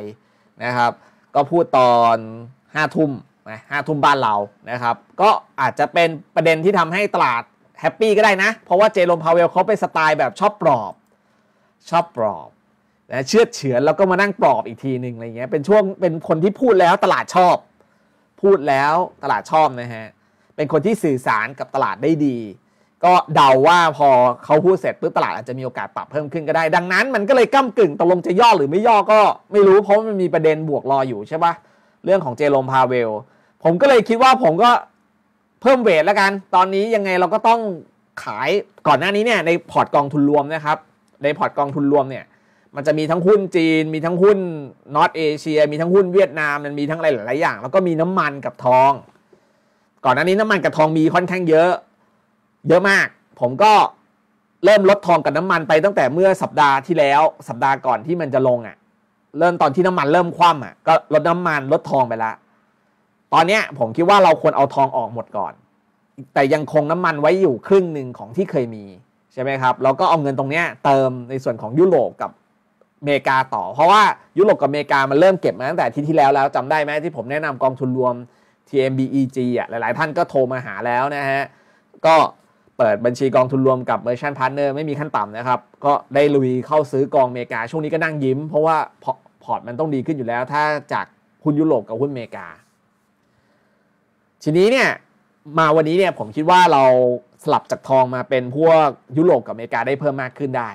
นะครับก็พูดตอน5ทุ่มนะห้าทุ่มบ้านเรานะครับก็อาจจะเป็นประเด็นที่ทำให้ตลาดแฮปปี้ก็ได้นะเพราะว่าเจลมพาวเวลเขาเป็นสไตล์แบบชอบปลอบ ชอบปลอบนะเชื่อเฉือนแล้วก็มานั่งปลอบอีกทีหนึ่งอะไรเงี้ยเป็นช่วงเป็นคนที่พูดแล้วตลาดชอบ พูดแล้วตลาดชอบนะฮะเป็นคนที่สื่อสารกับตลาดได้ดี ก็เดาว่าพอเขาพูดเสร็จปุ๊บตลาดอาจจะมีโอกาสปรับเพิ่มขึ้นก็ได้ ดังนั้นมันก็เลยก้ากึ่งตกลงจะย่อหรือไม่ย่อก็ไม่รู้เพราะมันมีประเด็นบวกรออยู่ใช่ปะเรื่องของเจโลมพาเวลผมก็เลยคิดว่าผมก็เพิ่มเวทแล้วกัน ตอนนี้ยังไงเราก็ต้องขายก่อนหน้านี้เนี่ยในพอร์ตกองทุนรวมนะครับ ในพอร์ตกองทุนรวมเนี่ย มันจะมีทั้งหุ้นจีน มีทั้งหุ้น นอตเอเชีย มีทั้งหุ้นเวียดนามมันมีทั้งอะไรหลายอย่างแล้วก็มีน้ำมันกับทอง ก่อนหน้านี้น้ำมันกับทองมีค่อนข้างเยอะ เยอะมาก ผมก็เริ่มลดทองกับน้ำมันไปตั้งแต่เมื่อสัปดาห์ที่แล้ว สัปดาห์ก่อนที่มันจะลงอะ่ะเริ่มตอนที่น้ำมันเริ่มคว่ำอะ่ะก็ลดน้ำมันลดทองไปละตอนนี้ผมคิดว่าเราควรเอาทองออกหมดก่อน แต่ยังคงน้ำมันไว้อยู่ครึ่งหนึ่งของที่เคยมีใช่ไหมครับ แล้วก็เอาเงินตรงนี้เติมในส่วนของยุโรปกับอเมริกาต่อ เพราะว่ายุโรปกับอเมริกามันเริ่มเก็บมาตั้งแต่ที่ที่แล้วแล้วจำได้ไหมที่ผมแนะนำกองทุนรวม TMBEG อ่ะ หลายๆ ท่านก็โทรมาหาแล้วนะฮะ ก็เปิดบัญชีกองทุนรวมกับ Merchant Partner ไม่มีขั้นต่ำนะครับ ก็ได้ลุยเข้าซื้อกองอเมริกาช่วงนี้ก็นั่งยิ้ม เพราะว่าพอร์ตมันต้องดีขึ้นอยู่แล้ว ถ้าจากหุ้นยุโรปกับหุ้นอเมริกาทีนี้เนี่ยมาวันนี้เนี่ยผมคิดว่าเราสลับจากทองมาเป็นพวกยุโรปกับอเมริกาได้เพิ่มมากขึ้นได้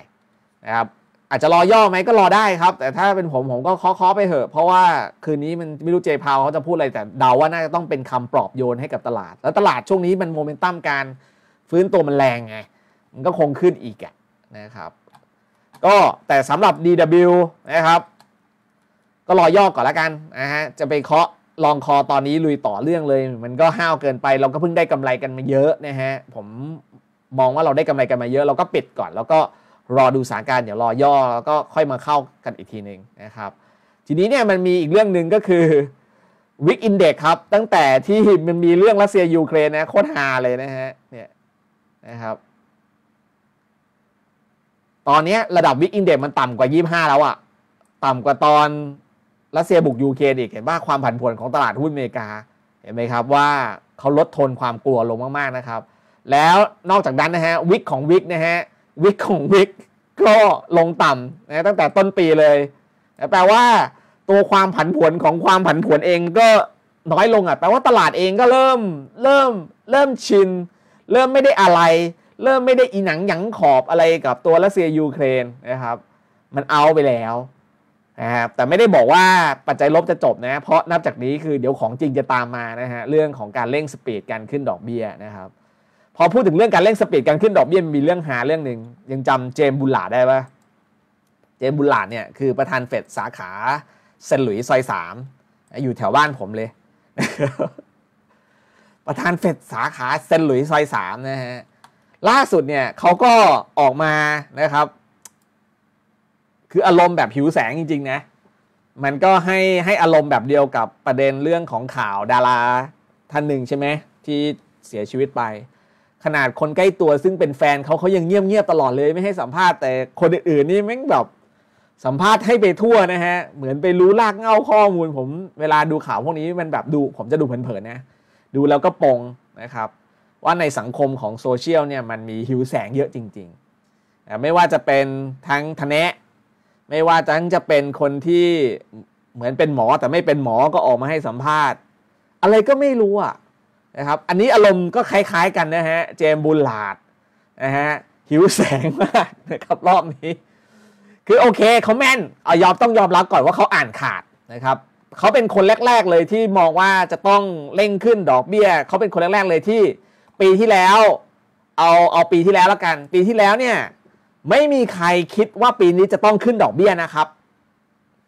นะครับอาจจะรอย่อไหมก็รอได้ครับแต่ถ้าเป็นผมผมก็เคาะๆไปเถอะเพราะว่าคืนนี้มันไม่รู้เจพาวเขาจะพูดอะไรแต่ เดาว่าน่าจะต้องเป็นคำปลอบโยนให้กับตลาดแล้วตลาดช่วงนี้มันโมเมนตัมการฟื้นตัวมันแรงไงมันก็คงขึ้นอีกอะนะครับก็แต่สำหรับ DW นะครับก็รอย่อก่อนละกันนะฮะจะไปเคาะลองคอตอนนี้ลุยต่อเรื่องเลย มันก็ห้าวเกินไปเราก็เพิ่งได้กำไรกันมาเยอะนะฮะผมมองว่าเราได้กำไรกันมาเยอะ เราก็ปิดก่อน แล้วก็รอดูสถานการณ์เดี๋ยวรอย่อแล้วก็ค่อยมาเข้ากันอีกทีหนึ่งนะครับ ทีนี้เนี่ยมันมีอีกเรื่องหนึ่งก็คือวิกอินเด็กครับตั้งแต่ที่มันมีเรื่องรัสเซียยูเครนนะโคตรฮาเลยนะฮะเนี่ยนะครับ ตอนนี้ระดับวิกอินเด็กมันต่ำกว่า 25 แล้วอะต่ำกว่าตอนรัสเซียบุกยูเครนอีกเห็นว่าความผันผวนของตลาดหุ้นอเมริกาเห็นไหมครับว่าเขาลดทนความกลัวลงมากๆนะครับ แล้วนอกจากนั้นนะฮะวิกของวิกนะฮะวิกของวิกก็ลงต่ำนะตั้งแต่ต้นปีเลยแปลว่า ตัวความผันผวนของความผันผวนเองก็น้อยลงอ่ะแปลว่าตลาดเองก็เริ่มเริ่มเริ่มชินเริ่มไม่ได้อะไร เริ่มไม่ได้อีหนังหยังขอบอะไรกับตัวรัสเซียยูเครนนะครับ มันเอาไปแล้วนะครับแต่ไม่ได้บอกว่าปัจจัยลบจะจบนะเพราะนับจากนี้คือเดี๋ยวของจริงจะตามมานะฮะเรื่องของการเร่งสปีดการขึ้นดอกเบี้ยนะครับ พอพูดถึงเรื่องการเร่งสปีดการขึ้นดอกเบี้ยมีเรื่องหาเรื่องหนึ่งยังจำเจมบุลลาได้ปะเจมบุลลาเนี่ย คือประธานเฟดสาขาเซนหลุยซอยสามอยู่แถวบ้านผมเลย ประธานเฟดสาขาเซนหลุยซอยสามนะฮะล่าสุดเนี่ยเขาก็ออกมานะครับคืออารมณ์แบบหิวแสงจริงๆนะ มันก็ให้ให้อารมณ์แบบเดียวกับประเด็นเรื่องของข่าวดาราท่านหนึ่งใช่ไหมที่เสียชีวิตไป ขนาดคนใกล้ตัวซึ่งเป็นแฟนเขาเขายังเงียบๆตลอดเลย ไม่ให้สัมภาษณ์แต่คนอื่นๆนี่แม่งแบบสัมภาษณ์ให้ไปทั่วนะฮะ เหมือนไปรู้ลากเง่าข้อมูล ผมเวลาดูข่าวพวกนี้มันแบบดูผมจะดูเผินๆนะดูแล้วก็ปงนะครับว่าในสังคมของโซเชียลเนี่ยมันมีหิวแสงเยอะจริงๆไม่ว่าจะเป็นทั้งทะแนะไม่ว่าทั้งจะเป็นคนที่เหมือนเป็นหมอแต่ไม่เป็นหมอก็ออกมาให้สัมภาษณ์ อะไรก็ไม่รู้อะนะครับอันนี้อารมณ์ก็คล้ายๆ กันนะฮะเจมบุลลาดนะฮะหิวแสงมากนะครับรอบนี้ คือโอเคเขาแม่นเอายอมต้องยอมรับก่อนว่าเขาอ่านขาดนะครับเขาเป็นคนแรกๆเลยที่มองว่าจะต้องเร่งขึ้นดอกเบี้ยเขาเป็นคนแรกๆเลยที่ ปีที่แล้ว เอาเอาปีที่แล้วแล้วกัน ปีที่แล้วเนี่ยไม่มีใครคิดว่าปีนี้จะต้องขึ้นดอกเบี้ยนะครับ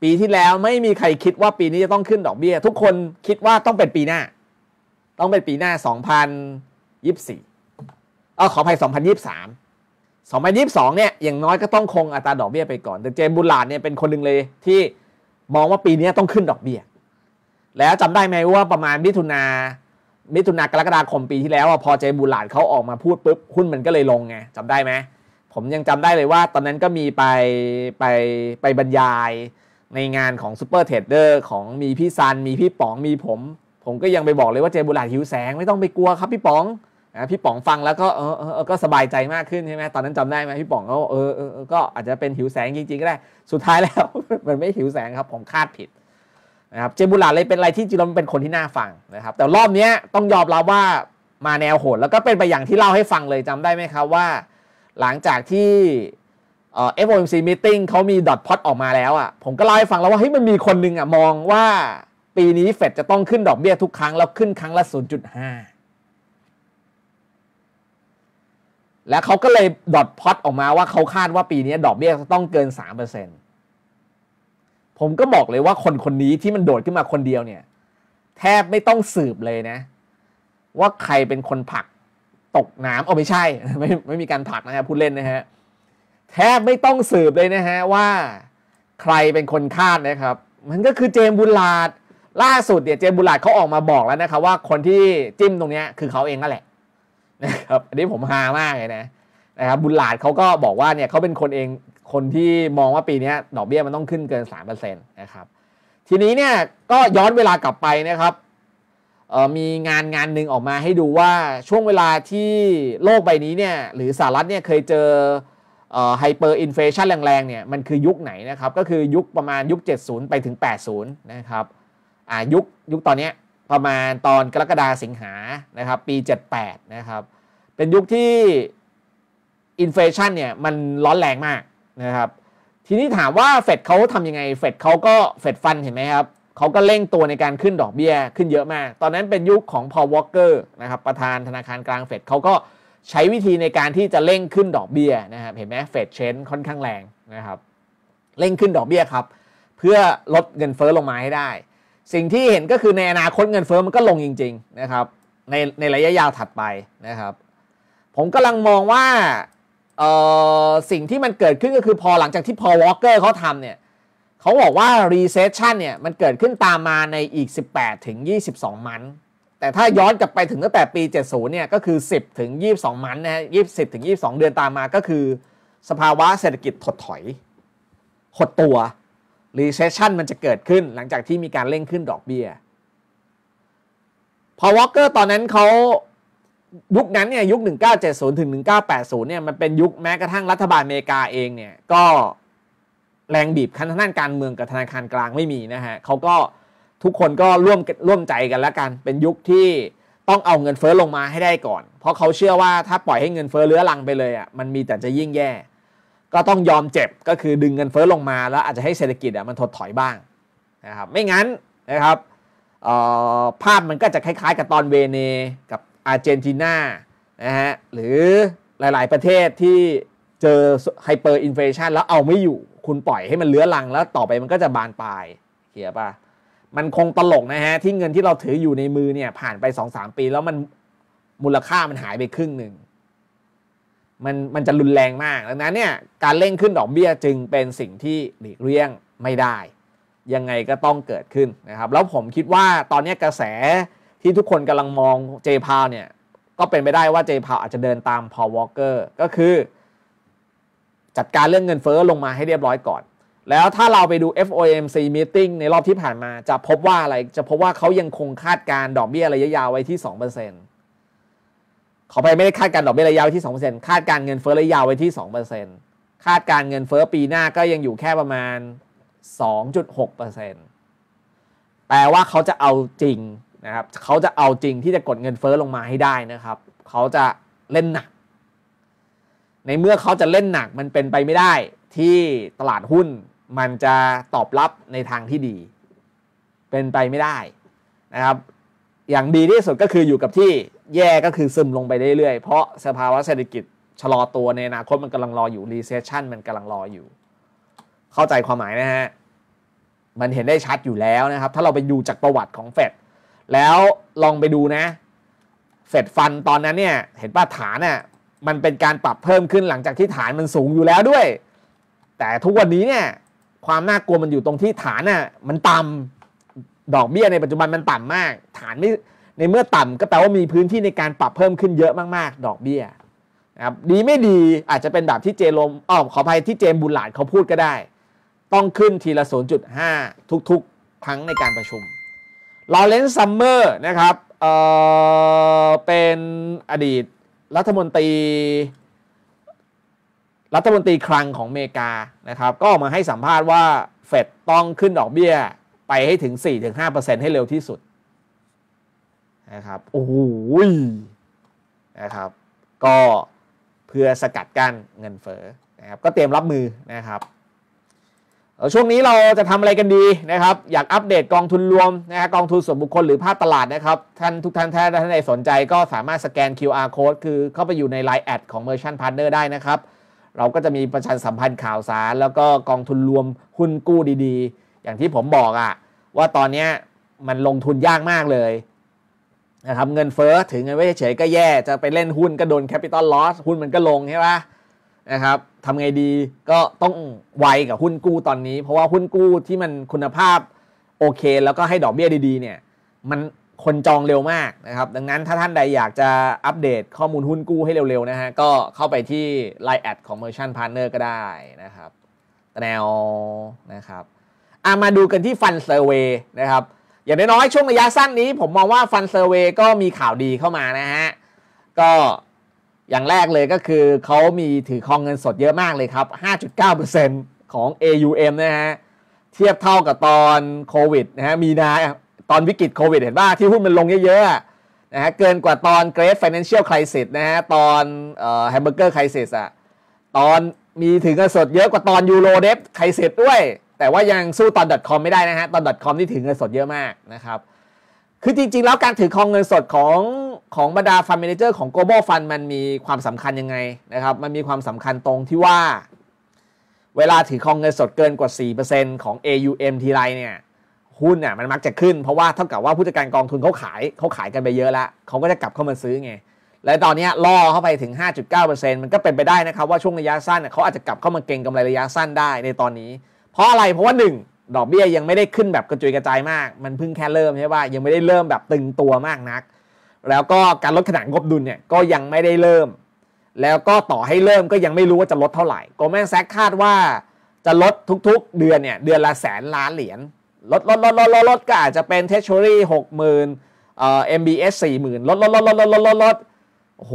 ปีที่แล้วไม่มีใครคิดว่าปีนี้จะต้องขึ้นดอกเบี้ย ทุกคนคิดว่าต้องเป็นปีหน้า ต้องเป็นปีหน้า 2024เออขออภัย 2023 2022 เนี่ยอย่างน้อยก็ต้องคงอัตราดอกเบี้ยไปก่อน แต่เจมบุลาดเนี่ยเป็นคนหนึ่งเลย ที่มองว่าปีนี้ต้องขึ้นดอกเบี้ย แล้วจำได้ไหมว่าประมาณมิถุนามิถุนากรกฎาคมปีที่แล้วพอเจมบุลาดเขาออกมาพูดปุ๊บหุ้นมันก็เลยลงไงจำได้ไหมผมยังจำได้เลยว่าตอนนั้นก็มีไปไปไปบรรยายในงานของซูเปอร์เทรดเดอร์ของมีพี่ซัน มีพี่ป๋องมีผม ผมก็ยังไปบอกเลยว่าเจบุลาหิวแสงไม่ต้องไปกลัวครับพี่ป๋องนะพี่ป๋องฟังแล้วก็เออเออก็สบายใจมากขึ้นใช่ไหมตอนนั้นจำได้ไหมพี่ป๋องก็เออเออก็อาจจะเป็นหิวแสงจริงๆก็ได้สุดท้ายแล้ว มันไม่หิวแสงครับผมคาดผิดนะครับเจบุลาเลยเป็นอะไรที่จริงๆเป็นคนที่น่าฟังนะครับ แต่รอบนี้ต้องยอมรับว่ามาแนวโหดแล้วก็เป็นไปอย่างที่เล่าให้ฟังเลยจำได้ไหมครับว่าหลังจากที่เอฟโอ็มซีมิทติ้งเขามี ดอทพอตออกมาแล้วอะ่ะผมก็เล่าให้ฟังแล้วว่าเฮ้ยมันมีคนนึงอะ่ะมองว่าปีนี้เฟดจะต้องขึ้นดอกเบี้ยทุกครั้ง แล้วขึ้นครั้งละ 0.5 แล้วเขาก็เลยดอทพอตออกมาว่าเขาคาดว่าปีนี้ดอกเบี้ยจะต้องเกิน 3%ผมก็บอกเลยว่าคนคนนี้ที่มันโดดขึ้นมาคนเดียวเนี่ย แทบไม่ต้องสืบเลยนะ ว่าใครเป็นคนผลักตกน้ำโอ้ไม่ใช่ไม่ไม่มีการผักนะครับพูดเล่นนะฮะแทบไม่ต้องสืบเลยนะฮะว่าใครเป็นคนคาดนะครับ มันก็คือเจมบุลาด ล่าสุดเนี่ยเจมบุลาดเขาออกมาบอกแล้วนะครับว่าคนที่จิ้มตรงนี้คือเขาเองนั่นแหละนะครับอันนี้ผมฮามากเลยนะนะครับบุลาดเขาก็บอกว่าเนี่ยเขาเป็นคนเอง คนที่มองว่าปีนี้ดอกเบี้ยมันต้องขึ้นเกิน3%นะครับ ทีนี้เนี่ยก็ย้อนเวลากลับไปนะครับมีงานงานหนึ่งออกมาให้ดูว่าช่วงเวลาที่โลกใบนี้เนี่ยหรือสหรัฐเนี่ยเคยเจอไฮเปอร์อินเฟชันแรงๆเนี่ยมันคือยุคไหนนะครับ ก็คือยุคประมาณยุค 70 ไปถึง 80 นะครับยุคยุคตอนนี้ประมาณตอนกรกฎาสิงหานะครับปี 78 นะครับ เป็นยุคที่อินเฟชันเนี่ยมันร้อนแรงมากนะครับทีนี้ถามว่าเฟดเขาทำยังไงเฟดเขาก็เฟดฟันเห็นไหมครับเขาก็เร่งตัวในการขึ้นดอกเบี้ยขึ้นเยอะมาก ตอนนั้นเป็นยุคของพอวอลเกอร์นะครับประธานธนาคารกลางเฟดเขาก็ใช้วิธีในการที่จะเร่งขึ้นดอกเบี้ยนะครับเห็นไหมเฟดเชนค่อนข้างแรงนะครับเร่งขึ้นดอกเบี้ยครับเพื่อลดเงินเฟอ้อลงมาให้ได้ สิ่งที่เห็นก็คือในอนาคตเงินเฟอ้อมันก็ลงจริงๆนะครับในในระยะยาวถัดไปนะครับ ผมกำลังมองว่าสิ่งที่มันเกิดขึ้นก็คือพอหลังจากที่พอวอลเกอร์เขาทำเนี่ยเขาบอกว่า recession เนี่ยมันเกิดขึ้นตามมาในอีก 18 ถึง 22 มัน แต่ถ้าย้อนกลับไปถึงตั้งแต่ปี 70 เนี่ย ก็คือ 10 ถึง 22 มันนะฮะ 20 ถึง 22 เดือนตามมาก็คือสภาวะเศรษฐกิจถดถอย หดตัว recession มันจะเกิดขึ้นหลังจากที่มีการเร่งขึ้นดอกเบี้ย พอวอลเกอร์ตอนนั้นเขายุคนั้นเนี่ย ยุค 1970 ถึง 1980 เนี่ย มันเป็นยุคแม้กระทั่งรัฐบาลอเมริกาเองเนี่ยก็แรงบีบคั้นทางด้านการเมืองกับธนาคารกลางไม่มีนะฮะเขาก็ทุกคนก็ร่วมร่วมใจกันแล้วกัน เป็นยุคที่ต้องเอาเงินเฟอ้อลงมาให้ได้ก่อน เพราะเขาเชื่อว่าถ้าปล่อยให้เงินเฟอ้อเลื้อรังไปเลยอ่ะ มันมีแต่จะยิ่งแย่ ก็ต้องยอมเจ็บ ก็คือดึงเงินเฟอ้อลงมาแล้วอาจจะให้เศรษฐกิจอ่ะมันถดถอยบ้างนะครับ ไม่งั้นนะครับภาพมันก็จะคล้ายๆ กับตอนเวเนกับอาร์เจนตินา นะฮะหรือหลาย ๆประเทศที่เจอไฮเปอร์อินฟลชันแล้วเอาไม่อยู่คุณปล่อยให้มันเลื้อรังแล้วต่อไปมันก็จะบานปลายเขียป่ะ มันคงตลกนะฮะที่เงินที่เราถืออยู่ในมือเนี่ยผ่านไปสองสามปีแล้วมันมูลค่ามันหายไปครึ่งหนึ่ง มันมันจะรุนแรงมากดังนั้นเนี่ย การเร่งขึ้นดอกเบี้ยจึงเป็นสิ่งที่หลีกเลี่ยงไม่ได้ ยังไงก็ต้องเกิดขึ้นนะครับ แล้วผมคิดว่าตอนนี้กระแสที่ทุกคนกำลังมองเจพาวเนี่ยก็เป็นไปได้ว่าเจพาวอาจจะเดินตามพอวอลเกอร์ก็คือจัดการเรื่องเงินเฟอ้อลงมาให้เรียบร้อยก่อน แล้วถ้าเราไปดู FOMC meeting ในรอบที่ผ่านมาจะพบว่าอะไรจะพบว่าเขายังคงคาดการดอกเบี้ยระยะยาวไว้ที่2%ขาไปไม่ได้คาดการดอกเบี้ยระยะยาวที่2%คาดการเงินเฟอ้อระยะยาวไว้ที่ 2%คาดการเงินเฟอ้อปีหน้าก็ยังอยู่แค่ประมาณ 2.6%แปลว่าเขาจะเอาจริง นะครับเขาจะเอาจริงที่จะกดเงินเฟอ้อลงมาให้ได้นะครับเขาจะเล่นหนักในเมื่อเขาจะเล่นหนักมันเป็นไปไม่ได้ ที่ตลาดหุ้นมันจะตอบรับในทางที่ดี เป็นไปไม่ได้นะครับ อย่างดีที่สุดก็คืออยู่กับที่แย่ก็คือซึมลงไปเรื่อยๆเพราะสภาวะเศรษฐกิจชะลอตัวในอนาคตมันกำลังรออยู่รีเซชชันมันกำลังรออยู่ เข้าใจความหมายนะฮะมันเห็นได้ชัดอยู่แล้วนะครับ ถ้าเราไปดูจากประวัติของเฟดแล้วลองไปดูนะเฟดฟันตอนนั้นเนี่ยเห็นป่ะฐานน่ะมันเป็นการปรับเพิ่มขึ้นหลังจากที่ฐานมันสูงอยู่แล้วด้วย แต่ทุกวันนี้เนี่ยความน่ากลัวมันอยู่ตรงที่ฐานน่ะมันต่ำดอกเบี้ยในปัจจุบันมันต่ำมาก ฐานไม่ในเมื่อต่ำก็แปลว่ามีพื้นที่ในการปรับเพิ่มขึ้นเยอะมากๆดอกเบี้ยนะครับดีไม่ดีอาจจะเป็นแบบที่เจลมอ้อขออภัยที่เจมบุลลาดเขาพูดก็ได้ ต้องขึ้นทีละ 0.5 ทุกๆครั้งในการประชุมลอเรนซ์ซัมเมอร์นะครับเออเป็นอดีตรัฐมนตรีรัฐมนตรีคลังของอเมริกานะครับ ก็ออกมาให้สัมภาษณ์ว่า เฟดต้องขึ้นดอกเบี้ยไปให้ถึง4-5%ให้เร็วที่สุดนะครับโอ้โหนะครับ ก็เพื่อสกัดกั้นเงินเฟ้อนะครับก็เตรียมรับมือนะครับช่วงนี้เราจะทำอะไรกันดีนะครับ อยากอัปเดตกองทุนรวมนะฮะกองทุนส่วนบุคคลหรือภาคตลาดนะครับ ท่านทุกท่านถ้าท่านใดสนใจก็สามารถสแกน QR code คือเข้าไปอยู่ใน Line แอดของ Merchant Partner ได้นะครับ เราก็จะมีประชาสัมพันธ์ข่าวสารแล้วก็กองทุนรวมหุ้นกู้ดีๆ อย่างที่ผมบอกอะว่าตอนนี้มันลงทุนยากมากเลย นะครับ เงินเฟ้อถึงเงินไว้เฉยๆก็แย่จะไปเล่นหุ้นก็โดนแคปิตอลลอสหุ้นมันก็ลงใช่ปะนะครับทำไงดีก็ต้องไวกับหุ้นกู้ตอนนี้ เพราะว่าหุ้นกู้ที่มันคุณภาพโอเคแล้วก็ให้ดอกเบี้ยดีๆเนี่ยมันคนจองเร็วมากนะครับ ดังนั้นถ้าท่านใดอยากจะอัปเดตข้อมูลหุ้นกู้ให้เร็วๆนะฮะ ก็เข้าไปที่ Line แอดของ Merchant Partner ก็ได้นะครับแนวนะครับอามาดูกันที่ฟันเซอร์เวย์นะครับ อย่างน้อยๆ ช่วงระยะสั้นนี้ ผมมองว่าฟันเซอร์เวย์ก็มีข่าวดีเข้ามานะฮะก็อย่างแรกเลยก็คือเขามีถือครองเงินสดเยอะมากเลยครับ 5.9%ของ AUM นะฮะ เทียบเท่ากับตอนโควิดนะฮะ มีนา ตอนวิกฤตโควิดเห็นว่าที่หุ้นมันลงเยอะๆนะฮะ เกินกว่าตอน Great Financial Crisis นะฮะ ตอนออ h a m b u r g e r c r i s i s อะตอนมีถือเงินสดเยอะกว่าตอน Euro Debt Crisis ด้วย แต่ว่ายังสู้ตอน .com ไม่ได้นะฮะ ตอน .com ที่ถือเงินสดเยอะมากนะครับ คือจริงๆ แล้วการถือครองเงินสดของของบรรดาฟันเมนเจอร์ของ global fund มันมีความสำคัญยังไงนะครับมันมีความสำคัญตรงที่ว่า เวลาถือครองเงินสดเกินกว่า 4%ของ AUM ทีไรเนี่ยหุ้นเนี่ยมันมักจะขึ้นเพราะว่าเท่ากับว่าผู้จัดการกองทุนเขาขาย เขาขายกันไปเยอะแล้วเขาก็จะกลับเข้ามาซื้อไงและตอนนี้ล่อเข้าไปถึง 5.9%มันก็เป็นไปได้นะครับว่าช่วงระยะสั้นเขาอาจจะกลับเข้ามาเก็งกำไรระยะสั้นได้ในตอนนี้ เพราะอะไรเพราะว่า 1 ดอกเบี้ยยังไม่ได้ขึ้นแบบกระจุยกระจายมาก มันเพิ่งแค่เริ่มใช่ป่ะยังไม่ได้เริ่มแบบตึงตัวมากนักแล้วก็การลดขนาดงบดุลเนี่ยก็ยังไม่ได้เริ่ม แล้วก็ต่อให้เริ่มก็ยังไม่รู้ว่าจะลดเท่าไหร่โกลแมนแซกคาดว่าจะลดทุกๆ เดือนเนี่ยเดือนละแสนล้านเหรียญลดลดลดลดลดลดก็อาจจะเป็นเทชชูรี่หกหมื่นเอ่อเอสสี่หมื่นลดลดลดลดลดลดลดลดโห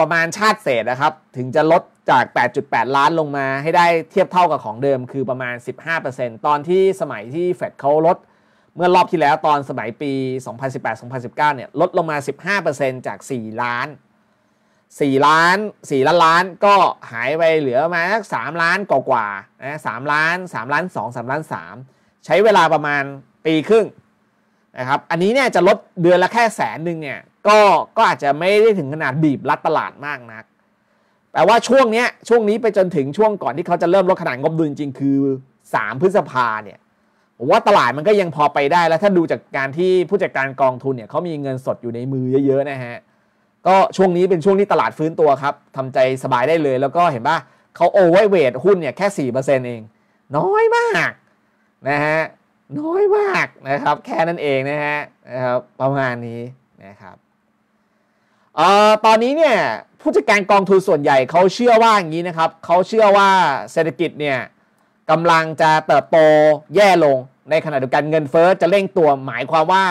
ประมาณชาติเศษนะครับ ถึงจะลดจาก 8.8 ล้านลงมาให้ได้เทียบเท่ากับของเดิม คือประมาณ 15%ตอนที่สมัยที่เฟดเขาลดเมื่อรอบที่แล้วตอนสมัยปี 2018-2019เนี่ย ลดลงมา 15%จาก 4 ล้าน 4 ล้าน 4 ล้านล้านก็หายไปเหลือมาสัก3ล้านกว่าๆนะ3ล้าน 3 ล้าน 2 3ล้าน3 ใช้เวลาประมาณปีครึ่งนะครับ อันนี้เนี่ยจะลดเดือนละแค่แสนหนึ่งเนี่ย ก็ ก็อาจจะไม่ได้ถึงขนาดบีบรัดตลาดมากนัก แปลว่าช่วงเนี้ยช่วงนี้ไปจนถึงช่วงก่อนที่เขาจะเริ่มลดขนาดงบดุลจริงคือ 3 พฤษภาเนี่ยผมว่าตลาดมันก็ยังพอไปได้แล้วถ้าดูจากการที่ผู้จัดการกองทุนเนี่ยเขามีเงินสดอยู่ในมือเยอะ ๆ นะฮะ ก็ช่วงนี้เป็นช่วงที่ตลาดฟื้นตัวครับทำใจสบายได้เลย แล้วก็เห็นป่ะเขาโอเวอร์เวทหุ้นเนี่ยแค่สี่เปอร์เซ็นต์เอง น้อยมากนะฮะน้อยมากนะครับ แค่นั้นเองนะฮะนะครับประมาณนี้นะครับเอ่อตอนนี้เนี่ยผู้จัดการกองทุนส่วนใหญ่เขาเชื่อว่าอย่างนี้นะครับเขาเชื่อว่าเศรษฐกิจเนี่ยกำลังจะเติบโตแย่ลง ในขณะเดียวกันเงินเฟอ้อจะเร่งตัวหมายความว่า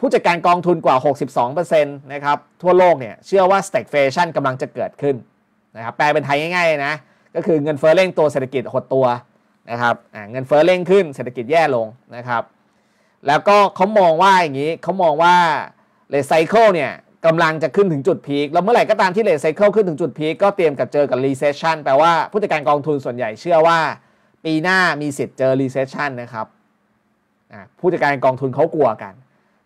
ผู้จัดการกองทุนกว่า 62%นะครับ ทั่วโลกเนี่ย เชื่อว่า stagflation กำลังจะเกิดขึ้นนะครับแปลเป็นไทยง่าย ๆ นะ ก็คือเงินเฟอ้อเร่งตัวเศรษฐกิจหดตัวนะครับเงินเฟอ้อเร่งขึ้นเศรษฐกิจแย่ลงนะครับ แล้วก็เขามองว่าอย่างนี้เขามองว่าเลไซเคิลเนี่ยกำลังจะขึ้นถึงจุดพีคแล้วเมื่อไหร่ก็ตามที่เลสไซเคิลขึ้นถึงจุดพีคก็เตรียมกับเจอกับรีเซชชันแปลว่าผู้จัดการกองทุนส่วนใหญ่เชื่อว่าปีหน้ามีสิทธิ์เจอ recession นะครับผู้จัดการกองทุนเขากลัวกัน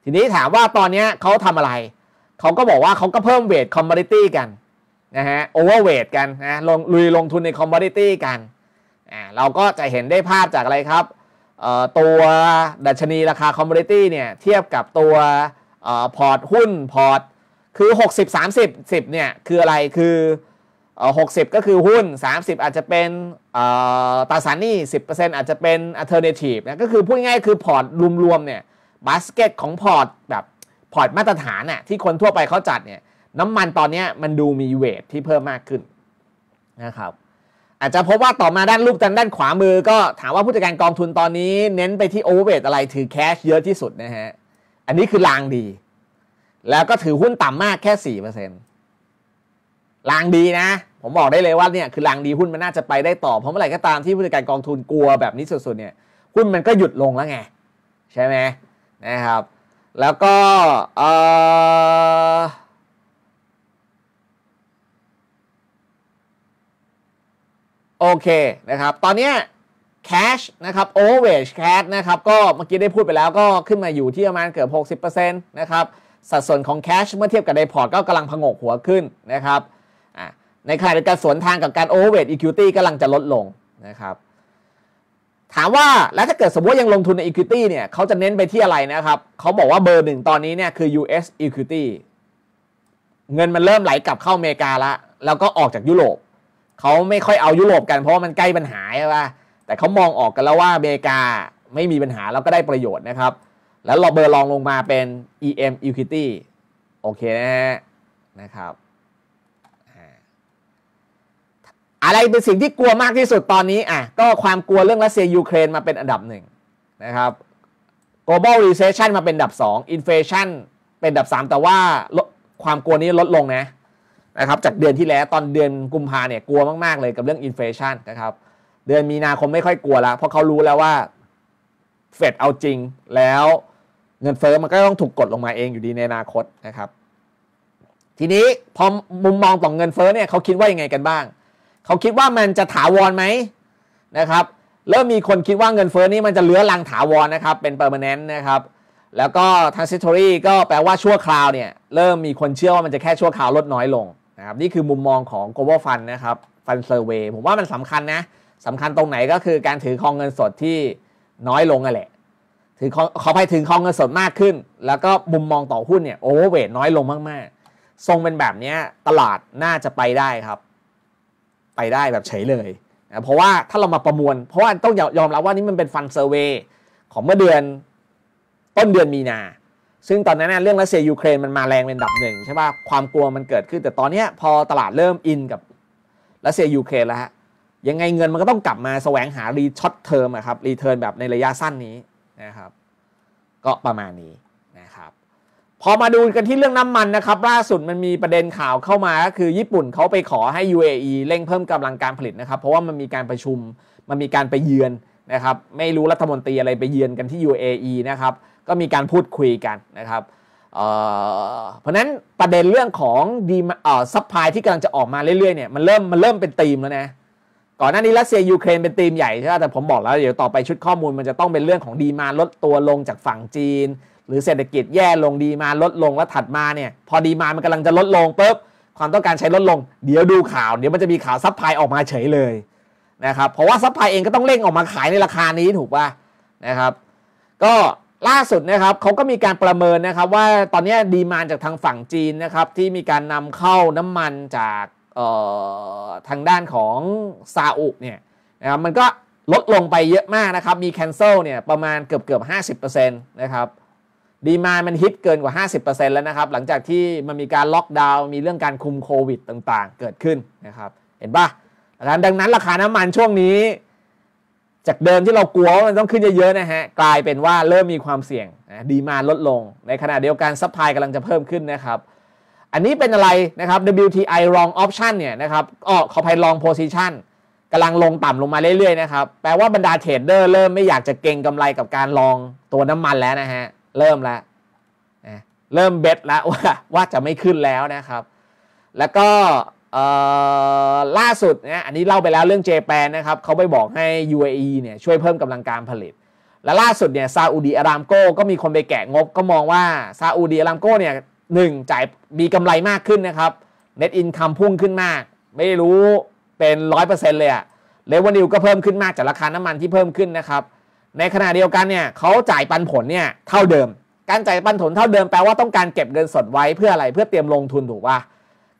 ทีนี้ถามว่าตอนนี้เขาทำอะไร เขาก็บอกว่าเขาก็เพิ่มเวทคอมมอดิตี้กันนะฮะโอเวอร์เวทกันนะลงลุยลงทุนในคอมมอดิตี้กัน เราก็จะเห็นได้ภาพจากอะไรครับ ตัวดัชนีราคาคอมมอดิตี้เนี่ย เทียบกับตัวอพอร์ตหุ้น พอร์ตคือ 60 30 10เนี่ย คืออะไรคือเออหกสิบก็คือหุ้น 30 อาจจะเป็นตราสารหนี้สิบเปอร์เซ็นต์อาจจะเป็นอัลเทอร์เนทีฟนะก็คือพูดง่ายคือพอร์ตรวม ๆ เนี่ยบาสเกตของพอร์ตแบบพอร์ตมาตรฐานน่ะที่คนทั่วไปเขาจัดเนี่ย น้ำมันตอนนี้มันดูมีเวทที่เพิ่มมากขึ้นนะครับ อาจจะพบว่าต่อมาด้านรูปทันด้านขวามือก็ถามว่าผู้จัดการกองทุนตอนนี้เน้นไปที่โอเวอร์เวทอะไรถือแคชเยอะที่สุดนะฮะอันนี้คือลางดี แล้วก็ถือหุ้นต่ำมากแค่4%ลางดีนะผมบอกได้เลยว่าเนี่ย คือรางดีหุ้นมันน่าจะไปได้ต่อ เพราะเมื่อไหร่ก็ตามที่ผู้จัดการกองทุนกลัวแบบนี้สุดๆเนี่ย หุ้นมันก็หยุดลงแล้วไง ใช่ไหมนะครับ แล้วก็โอเคนะครับ ตอนนี้ cash นะครับโ v e r a g e cash นะครับ ก็เมื่อกี้ได้พูดไปแล้วก็ขึ้นมาอยู่ที่ประมาณเกือบ60%นะครับ สัดส่วนของ cash เมื่อเทียบกับในพอร์ตก็กำลังผงกหัวขึ้นนะครับอ่ะในขณะเดียวกันสวนทางกับการโอเวอร์เวทอีคิวตี้กำลังจะลดลงนะครับถามว่าแล้วถ้าเกิดสมมติยังลงทุนในอีควิตี้เนี่ยเขาจะเน้นไปที่อะไรนะครับ เขาบอกว่าเบอร์หนึ่งตอนนี้เนี่ยคือ US Equity เงินมันเริ่มไหลกลับเข้าอเมริกาละแล้วก็ออกจากยุโรปเขาไม่ค่อยเอายุโรปกันเพราะว่ามันใกล้ปัญหาใช่ป่ะแต่เขามองออกกันแล้วว่าอเมริกาไม่มีปัญหาแล้วก็ได้ประโยชน์นะครับ แล้วเราเบอร์รองลงมาเป็น EM Equity โอเคนะฮะนะครับอะไรเป็นสิ่งที่กลัวมากที่สุดตอนนี้อ่ะก็ความกลัวเรื่องรัสเซียยูเครนมาเป็นอันดับหนึ่งนะครับ global recession มาเป็นอันดับ 2 inflation เป็นอันดับ 3 แต่ว่าความกลัวนี้ลดลงนะนะครับจากเดือนที่แล้วตอนเดือนกุมภาเนี่ยกลัวมากๆเลยกับเรื่องอินเฟชันนะครับเดือนมีนาคมไม่ค่อยกลัวแล้ว เพราะเขารู้แล้วว่าเฟดเอาจริง แล้วเงินเฟอ้อมันก็ต้องถูกกดลงมาเองอยู่ดีในอนาคตนะครับทีนี้พอมุมมองต่อเงินเฟอ้อเนี่ยเขาคิดว่ายังไงกันบ้างเขาคิดว่ามันจะถาวรไหมนะครับเริ่มมีคนคิดว่าเงินเฟ้อนี้มันจะเลื้อรังถาวรนะครับเป็นเปอร์มานแนนะครับ แล้วก็ท r a n s ตอรี่ก็แปลว่าชั่วคราวเนี่ย เริ่มมีคนเชื่อว่ามันจะแค่ชั่วคราวลดน้อยลงนะครับนี่คือมุมมองของ global fund นะครับ fund survey ผมว่ามันสำคัญนะสำคัญตรงไหนก็คือการถือครองเงินสดที่น้อยลงนั่นแหละถือขอไปถึงครองเงินสดมากขึ้น แล้วก็มุมมองต่อหุ้นเนี่ยโอเวอร์เวทน้อยลงมากๆ ทรงเป็นแบบนี้ตลาดน่าจะไปได้ครับไปได้แบบเฉยเลยนะเพราะว่าถ้าเรามาประมวล เพราะว่าต้องยอมรับว่านี่มันเป็นฟันเซอร์เวยของเมื่อเดือนต้นเดือนมีนา ซึ่งตอนนั้นเรื่องรัสเซียยูเครนมันมาแรงเป็นดับหนึ่งใช่ป่ะ ความกลัวมันเกิดขึ้น แต่ตอนนี้พอตลาดเริ่มอินกับรัสเซียยูเครนแล้วฮะ ยังไงเงินมันก็ต้องกลับมาแสวงหารีช็อตเทอม์มครับ รีเทิร์นแบบในระยะสั้นนี้นะครับ ก็ประมาณนี้พอมาดูกันที่เรื่องน้ำมันนะครับล่าสุดมันมีประเด็นข่าวเข้ามาก็คือญี่ปุ่นเขาไปขอให้ UAE เร่งเพิ่มกำลังการผลิตนะครับเพราะว่ามันมีการประชุมมันมีการไปเยือนนะครับ ไม่รู้รัฐมนตรีอะไรไปเยือนกันที่ UAE นะครับก็มีการพูดคุยกันนะครับเเพราะนั้นประเด็นเรื่องของดีซัพพลายที่กำลังจะออกมาเรื่อยๆเนี่ยมันเริ่มมันเริ่มเป็นธีมแล้วนะก่อนหน้านี้รัสเซียยูเครนเป็นธีมใหญ่ใช่ไหมแต่ผมบอกแล้วเดี๋ยวต่อไปชุดข้อมูลมันจะต้องเป็นเรื่องของดีมาลดตัวลงจากฝั่งจีนหรือเศรษฐกิจแย่ลงดีมาลดลงแล้วถัดมาเนี่ย พอดีมามันกำลังจะลดลงปุ๊บ ความต้องการใช้ลดลง เดี๋ยวดูข่าวเดี๋ยวมันจะมีข่าวซัพพลายออกมาเฉยเลยนะครับเพราะว่าซัพพลายเองก็ต้องเร่งออกมาขายในราคานี้ถูกป่ะนะครับ ก็ล่าสุดนะครับเขาก็มีการประเมินนะครับว่าตอนนี้ดีมานจากทางฝั่งจีนนะครับที่มีการนำเข้าน้ำมันจากทางด้านของซาอุเนี่ยนะครับมันก็ลดลงไปเยอะมากนะครับมีแคนเซิลเนี่ยประมาณเกือบเกือบต์นะครับดีมามันฮิตเกินกว่า 50%แล้วนะครับ หลังจากที่มันมีการล็อกดาวน์ มีเรื่องการคุมโควิด ต่างๆ เกิดขึ้นนะครับ เห็นปะดังนั้นราคาน้ำมันช่วงนี้ จากเดิมที่เรากลัวว่ามันต้องขึ้นเยอะๆนะฮะ กลายเป็นว่าเริ่มมีความเสี่ยงดีมาลดลง ในขณะเดียวกันซัพพลายกำลังจะเพิ่มขึ้นนะครับ อันนี้เป็นอะไรนะครับ WTI long option เนี่ยนะครับอ๋อขอภัย long position กำลังลงต่ำลงมาเรื่อยๆนะครับ แปลว่าบรรดาเทรดเดอร์เริ่มไม่อยากจะเก็งกำไรกับการลองตัวน้ำมันแล้วนะฮะเริ่มละเริ่มเบ็ดละว่าว่าจะไม่ขึ้นแล้วนะครับ แล้วก็ล่าสุดนะอันนี้เล่าไปแล้วเรื่องเจแปนนะครับ เขาไปบอกให้ UAE เนี่ยช่วยเพิ่มกำลังการผลิต และล่าสุดเนี่ยซาอุดีอารามโก้ก็มีคนไปแกะงบ ก็มองว่าซาอุดีอารามโก้เนี่ยหนึ่งจ่ายมีกำไรมากขึ้นนะครับเน็ตอินคัมพุ่งขึ้นมาก ไม่รู้เป็น 100%เลยอะเลเวนิวก็เพิ่มขึ้นมากจากราคาน้ำมันที่เพิ่มขึ้นนะครับในขณะเดียวกันเนี่ยเขาจ่ายปันผลเนี่ยเท่าเดิม การจ่ายปันผลเท่าเดิมแปลว่าต้องการเก็บเงินสดไว้เพื่ออะไร เพื่อเตรียมลงทุนถูกปะ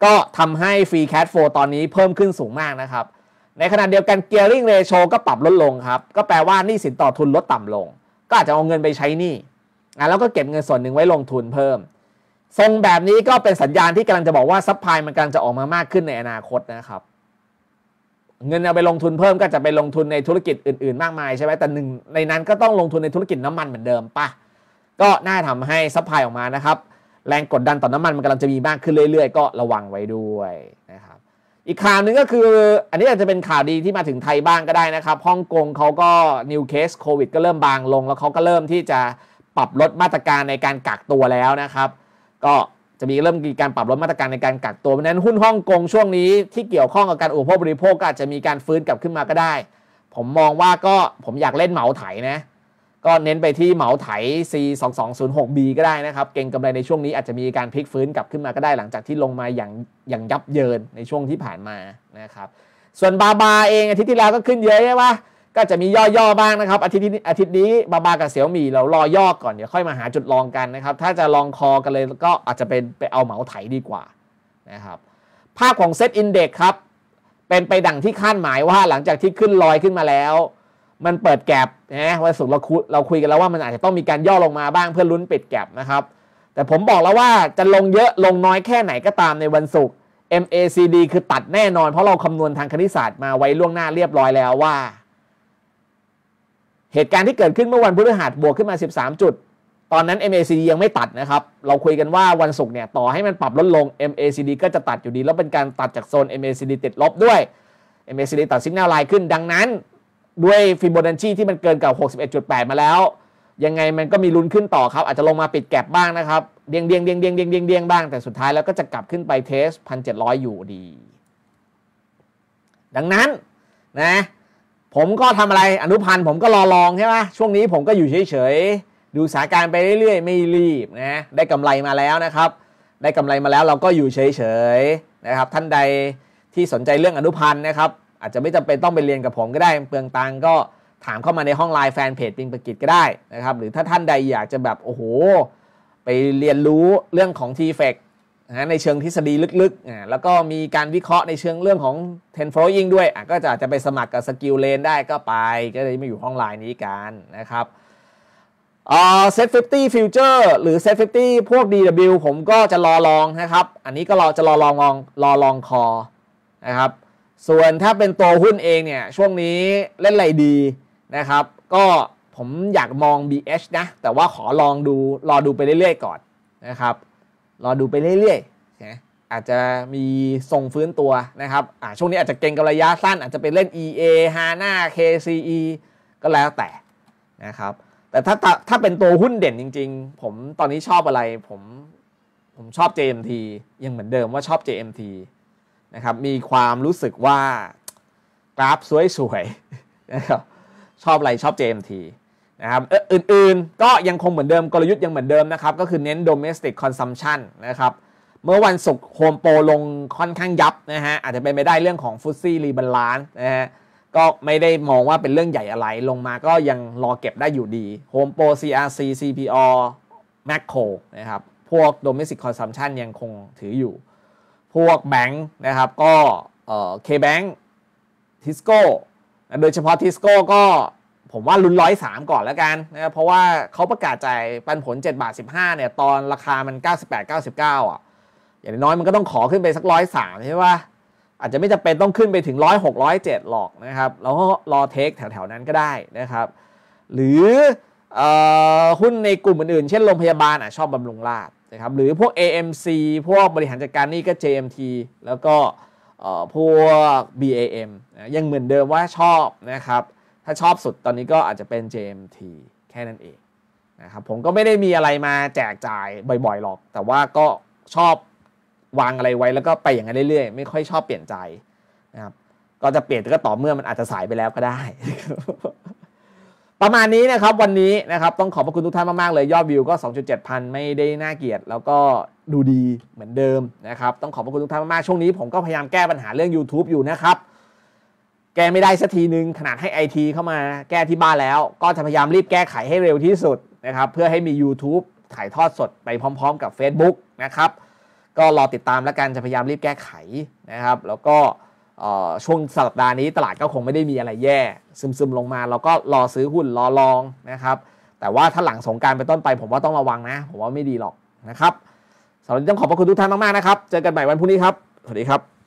ก็ทำให้ฟรีแคชโฟตอนนี้เพิ่มขึ้นสูงมากนะครับ ในขณะเดียวกันเกียร์ริงเรโชก็ปรับลดลงครับ ก็แปลว่านี่สินต่อทุนลดต่ำลง ก็อาจจะเอาเงินไปใช้นี่ แล้วก็เก็บเงินส่วนหนึ่งไว้ลงทุนเพิ่มทรงแบบนี้ก็เป็นสัญญาณที่กำลังจะบอกว่าซัพพลายมันกำลังจะออกมามากขึ้นในอนาคตนะครับเงินเอาไปลงทุนเพิ่มก็จะไปลงทุนในธุรกิจอื่นๆมากมายใช่ไหมแต่หนึ่งในนั้นก็ต้องลงทุนในธุรกิจน้ำมันเหมือนเดิมปะก็น่าทำให้ซัพพลายออกมานะครับ แรงกดดันต่อน้ำมันมันกำลังจะมีมากขึ้นเรื่อยๆ ก็ระวังไว้ด้วยนะครับ อีกข่าวหนึ่งก็คืออันนี้อาจจะเป็นข่าวดีที่มาถึงไทยบ้างก็ได้นะครับ ฮ่องกงเขาก็นิวเคสโควิดก็เริ่มบางลง แล้วเขาก็เริ่มที่จะปรับลดมาตรการในการกักตัวแล้วนะครับ ก็จะมีเริ่มมีการปรับลดมาตรการในการกักตัวเพราะนั้นหุ้นฮ่องกงช่วงนี้ที่เกี่ยวข้องกับการอุปโภคบริโภคก็อาจจะมีการฟื้นกลับขึ้นมาก็ได้ ผมมองว่าก็ผมอยากเล่นเหมาไถนะก็เน้นไปที่เหมาไถ C 2 2 0 6 B ก็ได้นะครับเก่งกำไรในช่วงนี้อาจจะมีการพลิกฟื้นกลับขึ้นมาก็ได้ หลังจากที่ลงมาอย่างอย่างยับเยินในช่วงที่ผ่านมานะครับส่วนบาบาเองอาทิตย์ที่แล้วก็ขึ้นเยอะใช่ปะก็จะมีย่อๆบ้างนะครับ อาทิตย์นี้อาทิตย์นี้บาบากับเสี่ยวหมี่เรารอย่อก่อนเดี๋ยวค่อยมาหาจุดลองกันนะครับถ้าจะลองคอกันเลยก็อาจจะเป็นไปเอาเหมาไถดีกว่านะครับภาพของเซตอินเด็กครับเป็นไปดังที่คาดหมายว่าหลังจากที่ขึ้นลอยขึ้นมาแล้ว มันเปิดแกลบนะวันศุกร์เราคุเราคุยกันแล้วว่ามันอาจจะต้องมีการย่อลงมาบ้างเพื่อลุ้นปิดแกลบนะครับแต่ผมบอกแล้วว่าจะลงเยอะลงน้อยแค่ไหนก็ตามในวันศุกร์ MACD คือตัดแน่นอนเพราะเราคำนวณทางคณิตศาสตร์มาไว้ล่วงหน้าเรียบร้อยแล้วว่าเหตุการณ์ที่เกิดขึ้นเมื่อวันพฤหัสบวกขึ้นมา 13 จุด ตอนนั้น MACD ยังไม่ตัดนะครับ เราคุยกันว่าวันศุกร์เนี่ยต่อให้มันปรับลดลง MACD ก็จะตัดอยู่ดี แล้วเป็นการตัดจากโซน MACD ติดลบด้วย MACD ตัดสัญญาณไลน์ขึ้นดังนั้น ด้วยฟิโบนัชชีที่มันเกินกับ 61.8 มาแล้ว ยังไงมันก็มีลุ้นขึ้นต่อครับ อาจจะลงมาปิดแก็บบ้างนะครับเดียงเดียงเดียงเดียงเดียงเดียงเดียงบ้างแต่สุดท้ายแล้วก็จะกลับขึ้นไปเทส 1,700 อยู่ดี ดังนั้นนะผมก็ทำอะไรอนุพันธ์ผมก็รอลองใช่ไหมช่วงนี้ผมก็อยู่เฉยๆดูสถานการณ์ไปเรื่อยๆไม่รีบนะได้กำไรมาแล้วนะครับได้กำไรมาแล้วเราก็อยู่เฉยๆนะครับท่านใดที่สนใจเรื่องอนุพันธ์นะครับอาจจะไม่จำเป็นต้องไปเรียนกับผมก็ได้เปลืองตังก็ถามเข้ามาในห้องไลน์แฟนเพจปิงปะกิจก็ได้นะครับหรือถ้าท่านใดอยากจะแบบโอ้โหไปเรียนรู้เรื่องของ t f ฟกนะในเชิงทฤษฎีลึกๆ แล้วก็มีการวิเคราะห์ในเชิงเรื่องของ ten f l o w i n g ด้วย ก็จะจะไปสมัครกับสกิลเลนได้ก็ไป ก็เลยมาอยู่ห้องไลน์นี้กันนะครับเซตฟิฟตี้ฟิวเจอร์หรือเซตฟิฟตี้พวก DW ผมก็จะรอลองนะครับ อันนี้ก็รอจะรอลองลองรอลองคอนะครับ ส่วนถ้าเป็นตัวหุ้นเองเนี่ย ช่วงนี้เล่นอะไรดีนะครับ ก็ผมอยากมอง BH นะ แต่ว่าขอลองดูรอดูไปเรื่อยๆก่อนนะครับรอดูไปเรื่อยๆนะอาจจะมีส่งฟื้นตัวนะครับช่วงนี้อาจจะเก่งกับระยะสั้น อาจจะเป็นเล่น EA HANA KCE ก็แล้วแต่นะครับ แต่ถ้าถ้าเป็นตัวหุ้นเด่นจริงๆ ผมตอนนี้ชอบอะไร ผมผมชอบ JMT ยังเหมือนเดิมว่าชอบ JMT นะครับ มีความรู้สึกว่ากราฟสวยๆนะครับชอบอะไรชอบ JMT นะครับอื่นๆก็ยังคงเหมือนเดิมกลยุทธ์ยังเหมือนเดิมนะครับ ก็คือเน้น domestic consumption นะครับ เมื่อวันศุกร์โฮมโปรลงค่อนข้างยับนะฮะ อาจจะเป็นไปได้เรื่องของฟุตซี่รีบาลานซ์นะฮะก็ไม่ได้มองว่าเป็นเรื่องใหญ่อะไรลงมาก็ยังรอเก็บได้อยู่ดีโฮมโปร CRC CPO Macro นะครับ พวก domestic consumption ยังคงถืออยู่ พวกแบงค์นะครับก็เคแบงค์ทิสโก้โดยเฉพาะทิสโก้ก็ผมว่ารุนร้อยสามก่อนแล้วกันนะเพราะว่าเขาประกาศจ่ายปันผล7บาท้าเนี่ยตอนราคามัน 98้าอ่ะ อย่างน้อยมันก็ต้องขอขึ้นไปสักร้อยสามใช่ไหมว่าอาจจะไม่จำเป็นต้องขึ้นไปถึงร้อยหกร้อยเจ็ดหรอกนะครับแล้วก็รอเทคแถวๆ นั้นก็ได้นะครับ หรือหุ้นในกลุ่มอื่นๆเช่นโรงพยาบาลอ่ะชอบบำรุงราษนะครับหรือพวก AMC พวกบริหารจัดการนี่ก็ JMT แล้วก็พวก BAM นะยังเหมือนเดิมว่าชอบนะครับถ้าชอบสุดตอนนี้ก็อาจจะเป็น JMT แค่นั้นเองนะครับผมก็ไม่ได้มีอะไรมาแจกจ่ายบ่อยๆหรอก แต่ว่าก็ชอบวางอะไรไว้แล้วก็ไปอย่างนั้นเรื่อยๆไม่ค่อยชอบเปลี่ยนใจนะครับก็จะเปลี่ยนก็ต่อเมื่อมันอาจจะสายไปแล้วก็ได้ ประมาณนี้นะครับวันนี้นะครับต้องขอบพระคุณทุกท่านมากๆเลยยอดวิวก็ 2.7พันไม่ได้น่าเกียดแล้วก็ดูดีเหมือนเดิมนะครับ ต้องขอบพระคุณทุกท่านมากๆช่วงนี้ ผมก็พยายามแก้ปัญหาเรื่อง YouTube อยู่นะครับแก้ไม่ได้สักทีนึง ขนาดให้ไอทีเข้ามาแก้ที่บ้านแล้ว ก็จะพยายามรีบแก้ไขให้เร็วที่สุดนะครับ เพื่อให้มี YouTube ถ่ายทอดสดไปพร้อมๆกับ Facebook นะครับ ก็รอติดตามแล้วกันจะพยายามรีบแก้ไขนะครับ แล้วก็ช่วงสัปดาห์นี้ ตลาดก็คงไม่ได้มีอะไรแย่ซึมๆลงมา เราก็รอซื้อหุ้นรอลองนะครับ แต่ว่าถ้าหลังสงการไปต้นไป ผมว่าต้องระวังนะผมว่าไม่ดีหรอกนะครับสำหรับีต้องขอบพระคุณทุกท่านมากๆนะครับเจอกันใหม่วันพรุ่งนี้ครับสวัสดีครับ